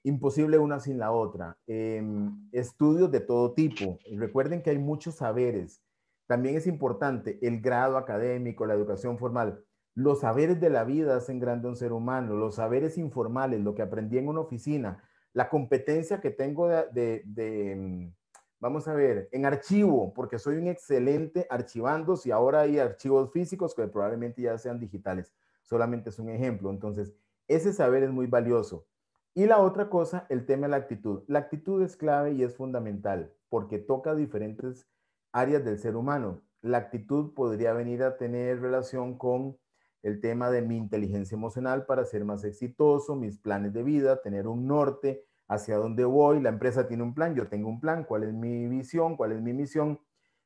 Imposible una sin la otra. Em, estudios de todo tipo. Recuerden que hay muchos saberes también es importante el grado académico, la educación formal. Los saberes de la vida hacen grande un ser humano, los saberes informales, lo que aprendí en una oficina, la competencia que tengo de, mm, vamos a ver, en archivo, porque soy un excelente archivando, si ahora hay archivos físicos que probablemente ya sean digitales, solamente es un ejemplo. Entonces, ese saber es muy valioso. Y la otra cosa, el tema de la actitud. La actitud es clave y es fundamental porque toca diferentes áreas del ser humano. La actitud podría venir a tener relación con el tema de mi inteligencia emocional para ser más exitoso, mis planes de vida, tener un norte, hacia dónde voy, la empresa tiene un plan, yo tengo un plan, cuál es mi visión, cuál es mi misión.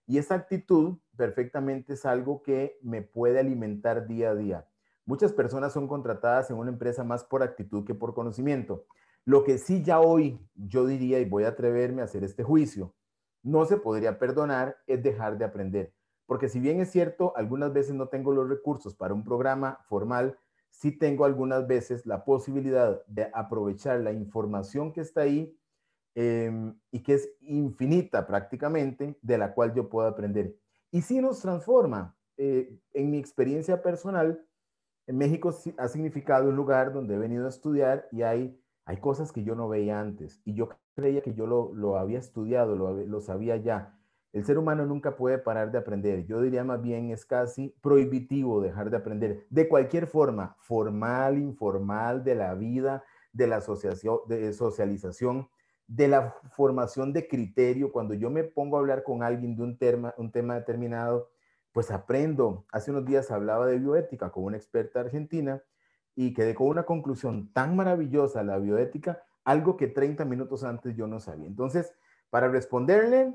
Y esa actitud perfectamente es algo que me puede alimentar día a día. Muchas personas son contratadas en una empresa más por actitud que por conocimiento. Lo que sí ya hoy yo diría y voy a atreverme a hacer este juicio, no se podría perdonar es dejar de aprender. Porque si bien es cierto, algunas veces no tengo los recursos para un programa formal, sí tengo algunas veces la posibilidad de aprovechar la información que está ahí em, y que es infinita prácticamente, de la cual yo puedo aprender. Y sí nos transforma. Eh, en mi experiencia personal, en México ha significado un lugar donde he venido a estudiar y hay, hay cosas que yo no veía antes. Y yo creía que yo lo, había estudiado, lo, sabía ya. El ser humano nunca puede parar de aprender. Yo diría más bien es casi prohibitivo dejar de aprender. De cualquier forma, formal, informal, de la vida, de la asociación, de socialización, de la formación de criterio. Cuando yo me pongo a hablar con alguien de un tema, un tema determinado, pues aprendo. Hace unos días hablaba de bioética con una experta argentina y quedé con una conclusión tan maravillosa la bioética algo que 30 minutos antes yo no sabía. Entonces, para responderle,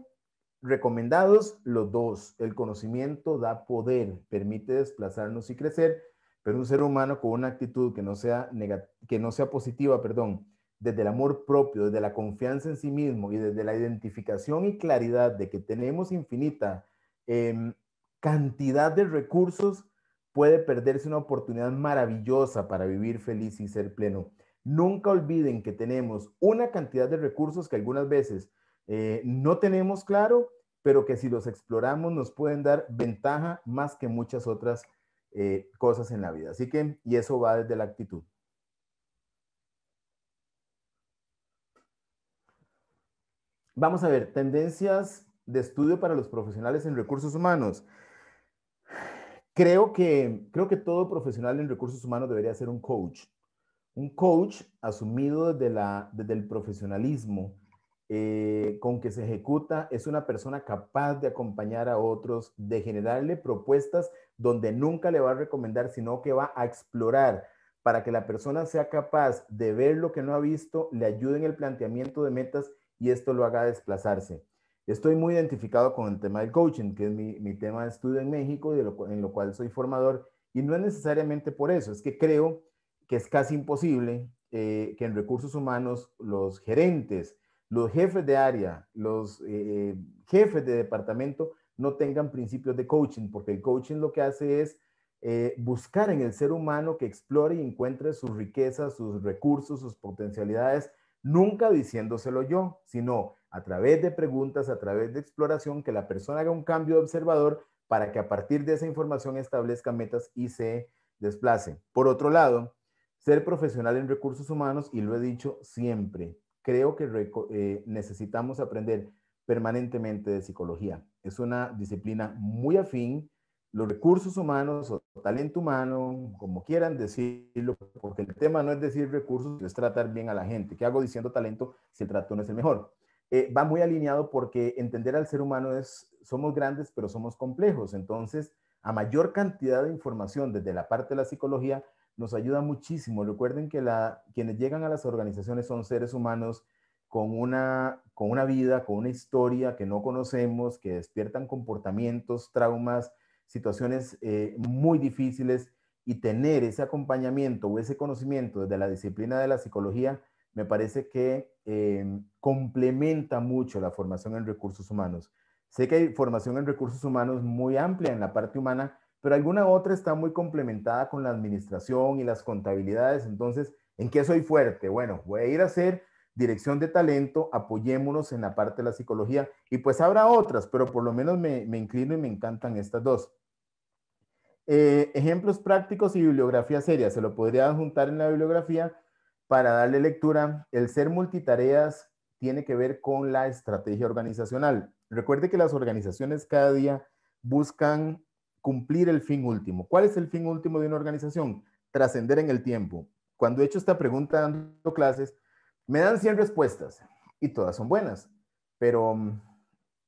recomendados los dos. El conocimiento da poder, permite desplazarnos y crecer, pero un ser humano con una actitud que no sea, que no sea positiva, perdón, desde el amor propio, desde la confianza en sí mismo y desde la identificación y claridad de que tenemos infinita em, cantidad de recursos, puede perderse una oportunidad maravillosa para vivir feliz y ser pleno. Nunca olviden que tenemos una cantidad de recursos que algunas veces eh, no tenemos claro, pero que si los exploramos nos pueden dar ventaja más que muchas otras eh, cosas en la vida. Así que, y eso va desde la actitud. Vamos a ver, tendencias de estudio para los profesionales en recursos humanos. que, creo que todo profesional en recursos humanos debería ser un coach un coach asumido desde, la, desde el profesionalismo eh, con que se ejecuta es una persona capaz de acompañar a otros, de generarle propuestas donde nunca le va a recomendar, sino que va a explorar para que la persona sea capaz de ver lo que no ha visto, le ayude en el planteamiento de metas y esto lo haga desplazarse. Estoy muy identificado con el tema del coaching, que es mi, tema de estudio en México y en lo cual soy formador. Y no es necesariamente por eso, es que creo que es casi imposible eh, que en recursos humanos los gerentes, los jefes de área, los eh, eh, jefes de departamento no tengan principios de coaching, porque el coaching lo que hace es buscar en el ser humano que explore y encuentre sus riquezas, sus recursos, sus potencialidades, nunca diciéndoselo yo, sino a través de preguntas, a través de exploración, que la persona haga un cambio de observador para que a partir de esa información establezca metas y se desplace. Por otro lado, ser profesional en recursos humanos, y lo he dicho siempre, creo que eh, necesitamos aprender permanentemente de psicología. Es una disciplina muy afín. Los recursos humanos o talento humano, como quieran decirlo, porque el tema no es decir recursos, es tratar bien a la gente. ¿Qué hago diciendo talento si el trato no es el mejor? Eh, va muy alineado porque entender al ser humano es, somos grandes, pero somos complejos. Entonces, a mayor cantidad de información desde la parte de la psicología, nos ayuda muchísimo. Recuerden que quienes llegan a las organizaciones son seres humanos con una, vida, con una historia que no conocemos, que despiertan comportamientos, traumas, situaciones eh, muy difíciles y tener ese acompañamiento o ese conocimiento desde la disciplina de la psicología me parece que eh, complementa mucho la formación en recursos humanos. Sé que hay formación en recursos humanos muy amplia en la parte humana, pero alguna otra está muy complementada con la administración y las contabilidades. Entonces, ¿en qué soy fuerte? Bueno, voy a ir a hacer dirección de talento, apoyémonos en la parte de la psicología y pues habrá otras, pero por lo menos me, me inclino y me encantan estas dos. Eh, ejemplos prácticos y bibliografía seria, se lo podría adjuntar en la bibliografía para darle lectura. El ser multitareas tiene que ver con la estrategia organizacional. Recuerde que las organizaciones cada día buscan cumplir el fin último. ¿Cuál es el fin último de una organización? Trascender en el tiempo. Cuando he hecho esta pregunta dando clases, me dan 100 respuestas y todas son buenas, pero mm,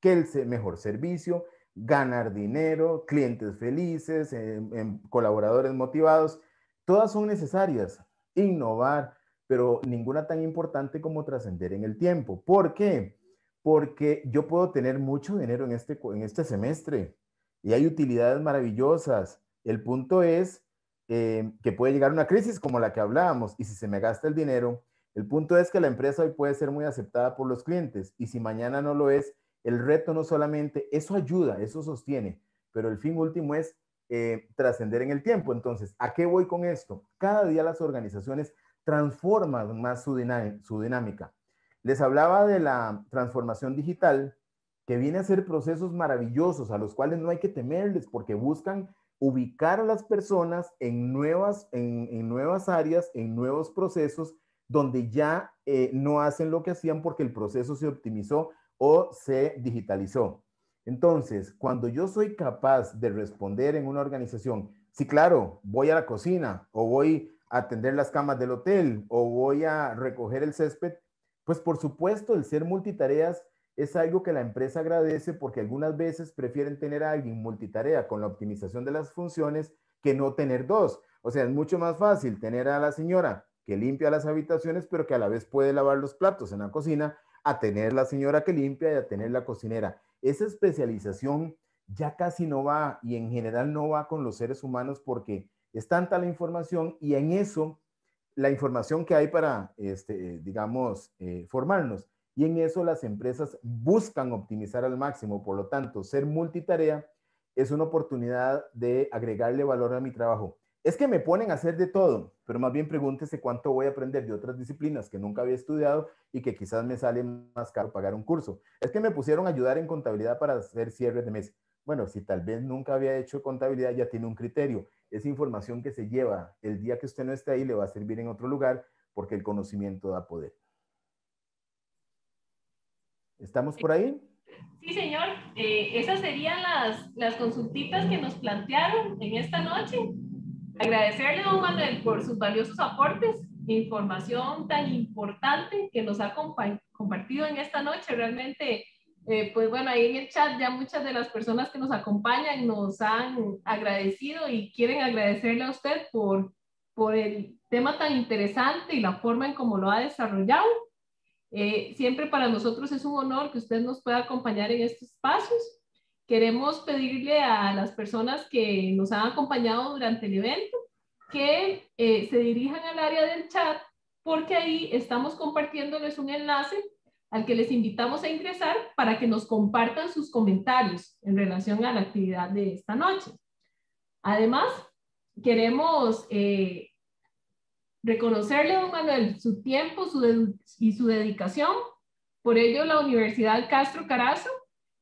¿qué es el mejor servicio, ganar dinero, clientes felices, eh, em, colaboradores motivados, todas son necesarias. Innovar, pero ninguna tan importante como trascender en el tiempo. ¿Por qué? Porque yo puedo tener mucho dinero en este, en este semestre, y hay utilidades maravillosas. El punto es eh, que puede llegar una crisis como la que hablábamos y si se me gasta el dinero, el punto es que la empresa hoy puede ser muy aceptada por los clientes y si mañana no lo es, el reto no solamente, eso ayuda, eso sostiene, pero el fin último es eh, trascender en el tiempo. Entonces, ¿a qué voy con esto? Cada día las organizaciones transforman más su, su dinámica. Les hablaba de la transformación digital, que viene a ser procesos maravillosos a los cuales no hay que temerles porque buscan ubicar a las personas en nuevas, en, nuevas áreas, en nuevos procesos donde ya eh, no hacen lo que hacían porque el proceso se optimizó o se digitalizó. Entonces, cuando yo soy capaz de responder en una organización, sí, claro, voy a la cocina o voy a atender las camas del hotel o voy a recoger el césped, pues por supuesto el ser multitareas es algo que la empresa agradece porque algunas veces prefieren tener a alguien multitarea con la optimización de las funciones que no tener dos. O sea, es mucho más fácil tener a la señora que limpia las habitaciones, pero que a la vez puede lavar los platos en la cocina, a tener la señora que limpia y a tener la cocinera. Esa especialización ya casi no va y en general no va con los seres humanos porque es tanta la información y en eso la información que hay para, este, digamos, eh, formarnos y en eso las empresas buscan optimizar al máximo. Por lo tanto, ser multitarea es una oportunidad de agregarle valor a mi trabajo. Es que me ponen a hacer de todo, pero más bien pregúntese cuánto voy a aprender de otras disciplinas que nunca había estudiado y que quizás me sale más caro pagar un curso. Es que me pusieron a ayudar en contabilidad para hacer cierres de mes. Bueno, si tal vez nunca había hecho contabilidad, ya tiene un criterio. Esa información que se lleva el día que usted no esté ahí le va a servir en otro lugar porque el conocimiento da poder. ¿Estamos por ahí? Sí, señor. Eh, esas serían las, las consultitas que nos plantearon en esta noche. Agradecerle, don Manuel, por sus valiosos aportes, información tan importante que nos ha compartido en esta noche. Realmente, eh, pues bueno, ahí en el chat ya muchas de las personas que nos acompañan nos han agradecido y quieren agradecerle a usted por, por el tema tan interesante y la forma en cómo lo ha desarrollado. Eh, siempre para nosotros es un honor que usted nos pueda acompañar en estos pasos. Queremos pedirle a las personas que nos han acompañado durante el evento que eh, se dirijan al área del chat porque ahí estamos compartiéndoles un enlace al que les invitamos a ingresar para que nos compartan sus comentarios en relación a la actividad de esta noche. Además, queremos eh, reconocerle a don Manuel su tiempo y su dedicación. Por ello, la Universidad Castro Carazo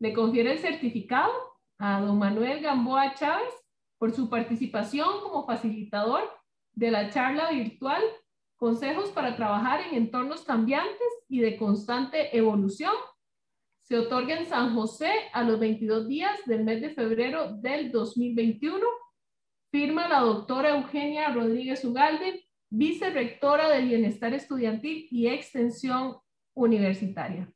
le confiere el certificado a don Manuel Gamboa Chávez por su participación como facilitador de la charla virtual Consejos para trabajar en entornos cambiantes y de constante evolución. Se otorga en San José a los 22 días del mes de febrero del 2021. Firma la doctora Eugenia Rodríguez Ugalde, vicerectora del Bienestar Estudiantil y Extensión Universitaria.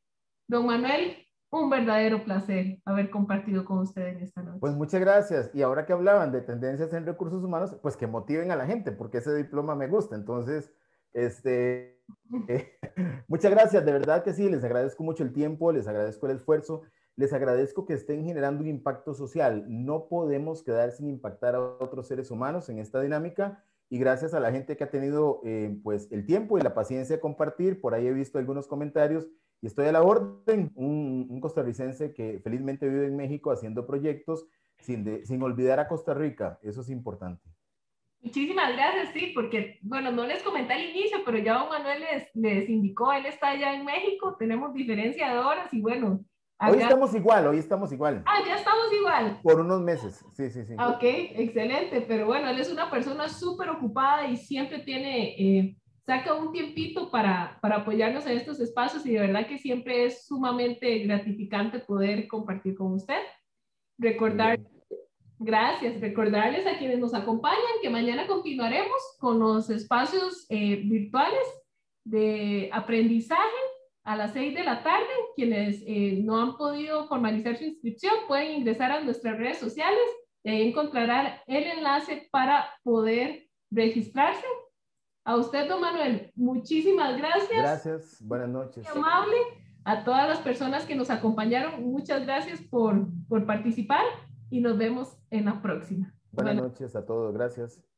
Don Manuel, un verdadero placer haber compartido con ustedes esta noche. Pues muchas gracias. Y ahora que hablaban de tendencias en recursos humanos, pues que motiven a la gente, porque ese diploma me gusta. Entonces, este, (laughs) eh, (laughs) muchas gracias. De verdad que sí, les agradezco mucho el tiempo, les agradezco el esfuerzo, les agradezco que estén generando un impacto social. No podemos quedar sin impactar a otros seres humanos en esta dinámica y gracias a la gente que ha tenido eh, pues el tiempo y la paciencia de compartir. Por ahí he visto algunos comentarios y estoy a la orden. Un, costarricense que felizmente vive en México haciendo proyectos sin, sin olvidar a Costa Rica. Eso es importante. Muchísimas gracias, sí, porque, bueno, no les comenté al inicio, pero ya don Manuel les, les indicó, él está allá en México, tenemos diferenciadoras y bueno, Hoy estamos igual, hoy estamos igual. Ah, ya estamos igual. Por unos meses, sí, sí, sí. Ok, excelente, pero bueno, él es una persona súper ocupada y siempre tiene, eh, saca un tiempito para, para apoyarnos en estos espacios y de verdad que siempre es sumamente gratificante poder compartir con usted. Recordar, gracias, recordarles a quienes nos acompañan que mañana continuaremos con los espacios eh, virtuales de aprendizaje a las 6 de la tarde. Quienes eh, no han podido formalizar su inscripción pueden ingresar a nuestras redes sociales y ahí encontrarán el enlace para poder registrarse. A usted, don Manuel, muchísimas gracias. Gracias, buenas noches. amable. A todas las personas que nos acompañaron, muchas gracias por, participar y nos vemos en la próxima. buenas noches a todos, gracias.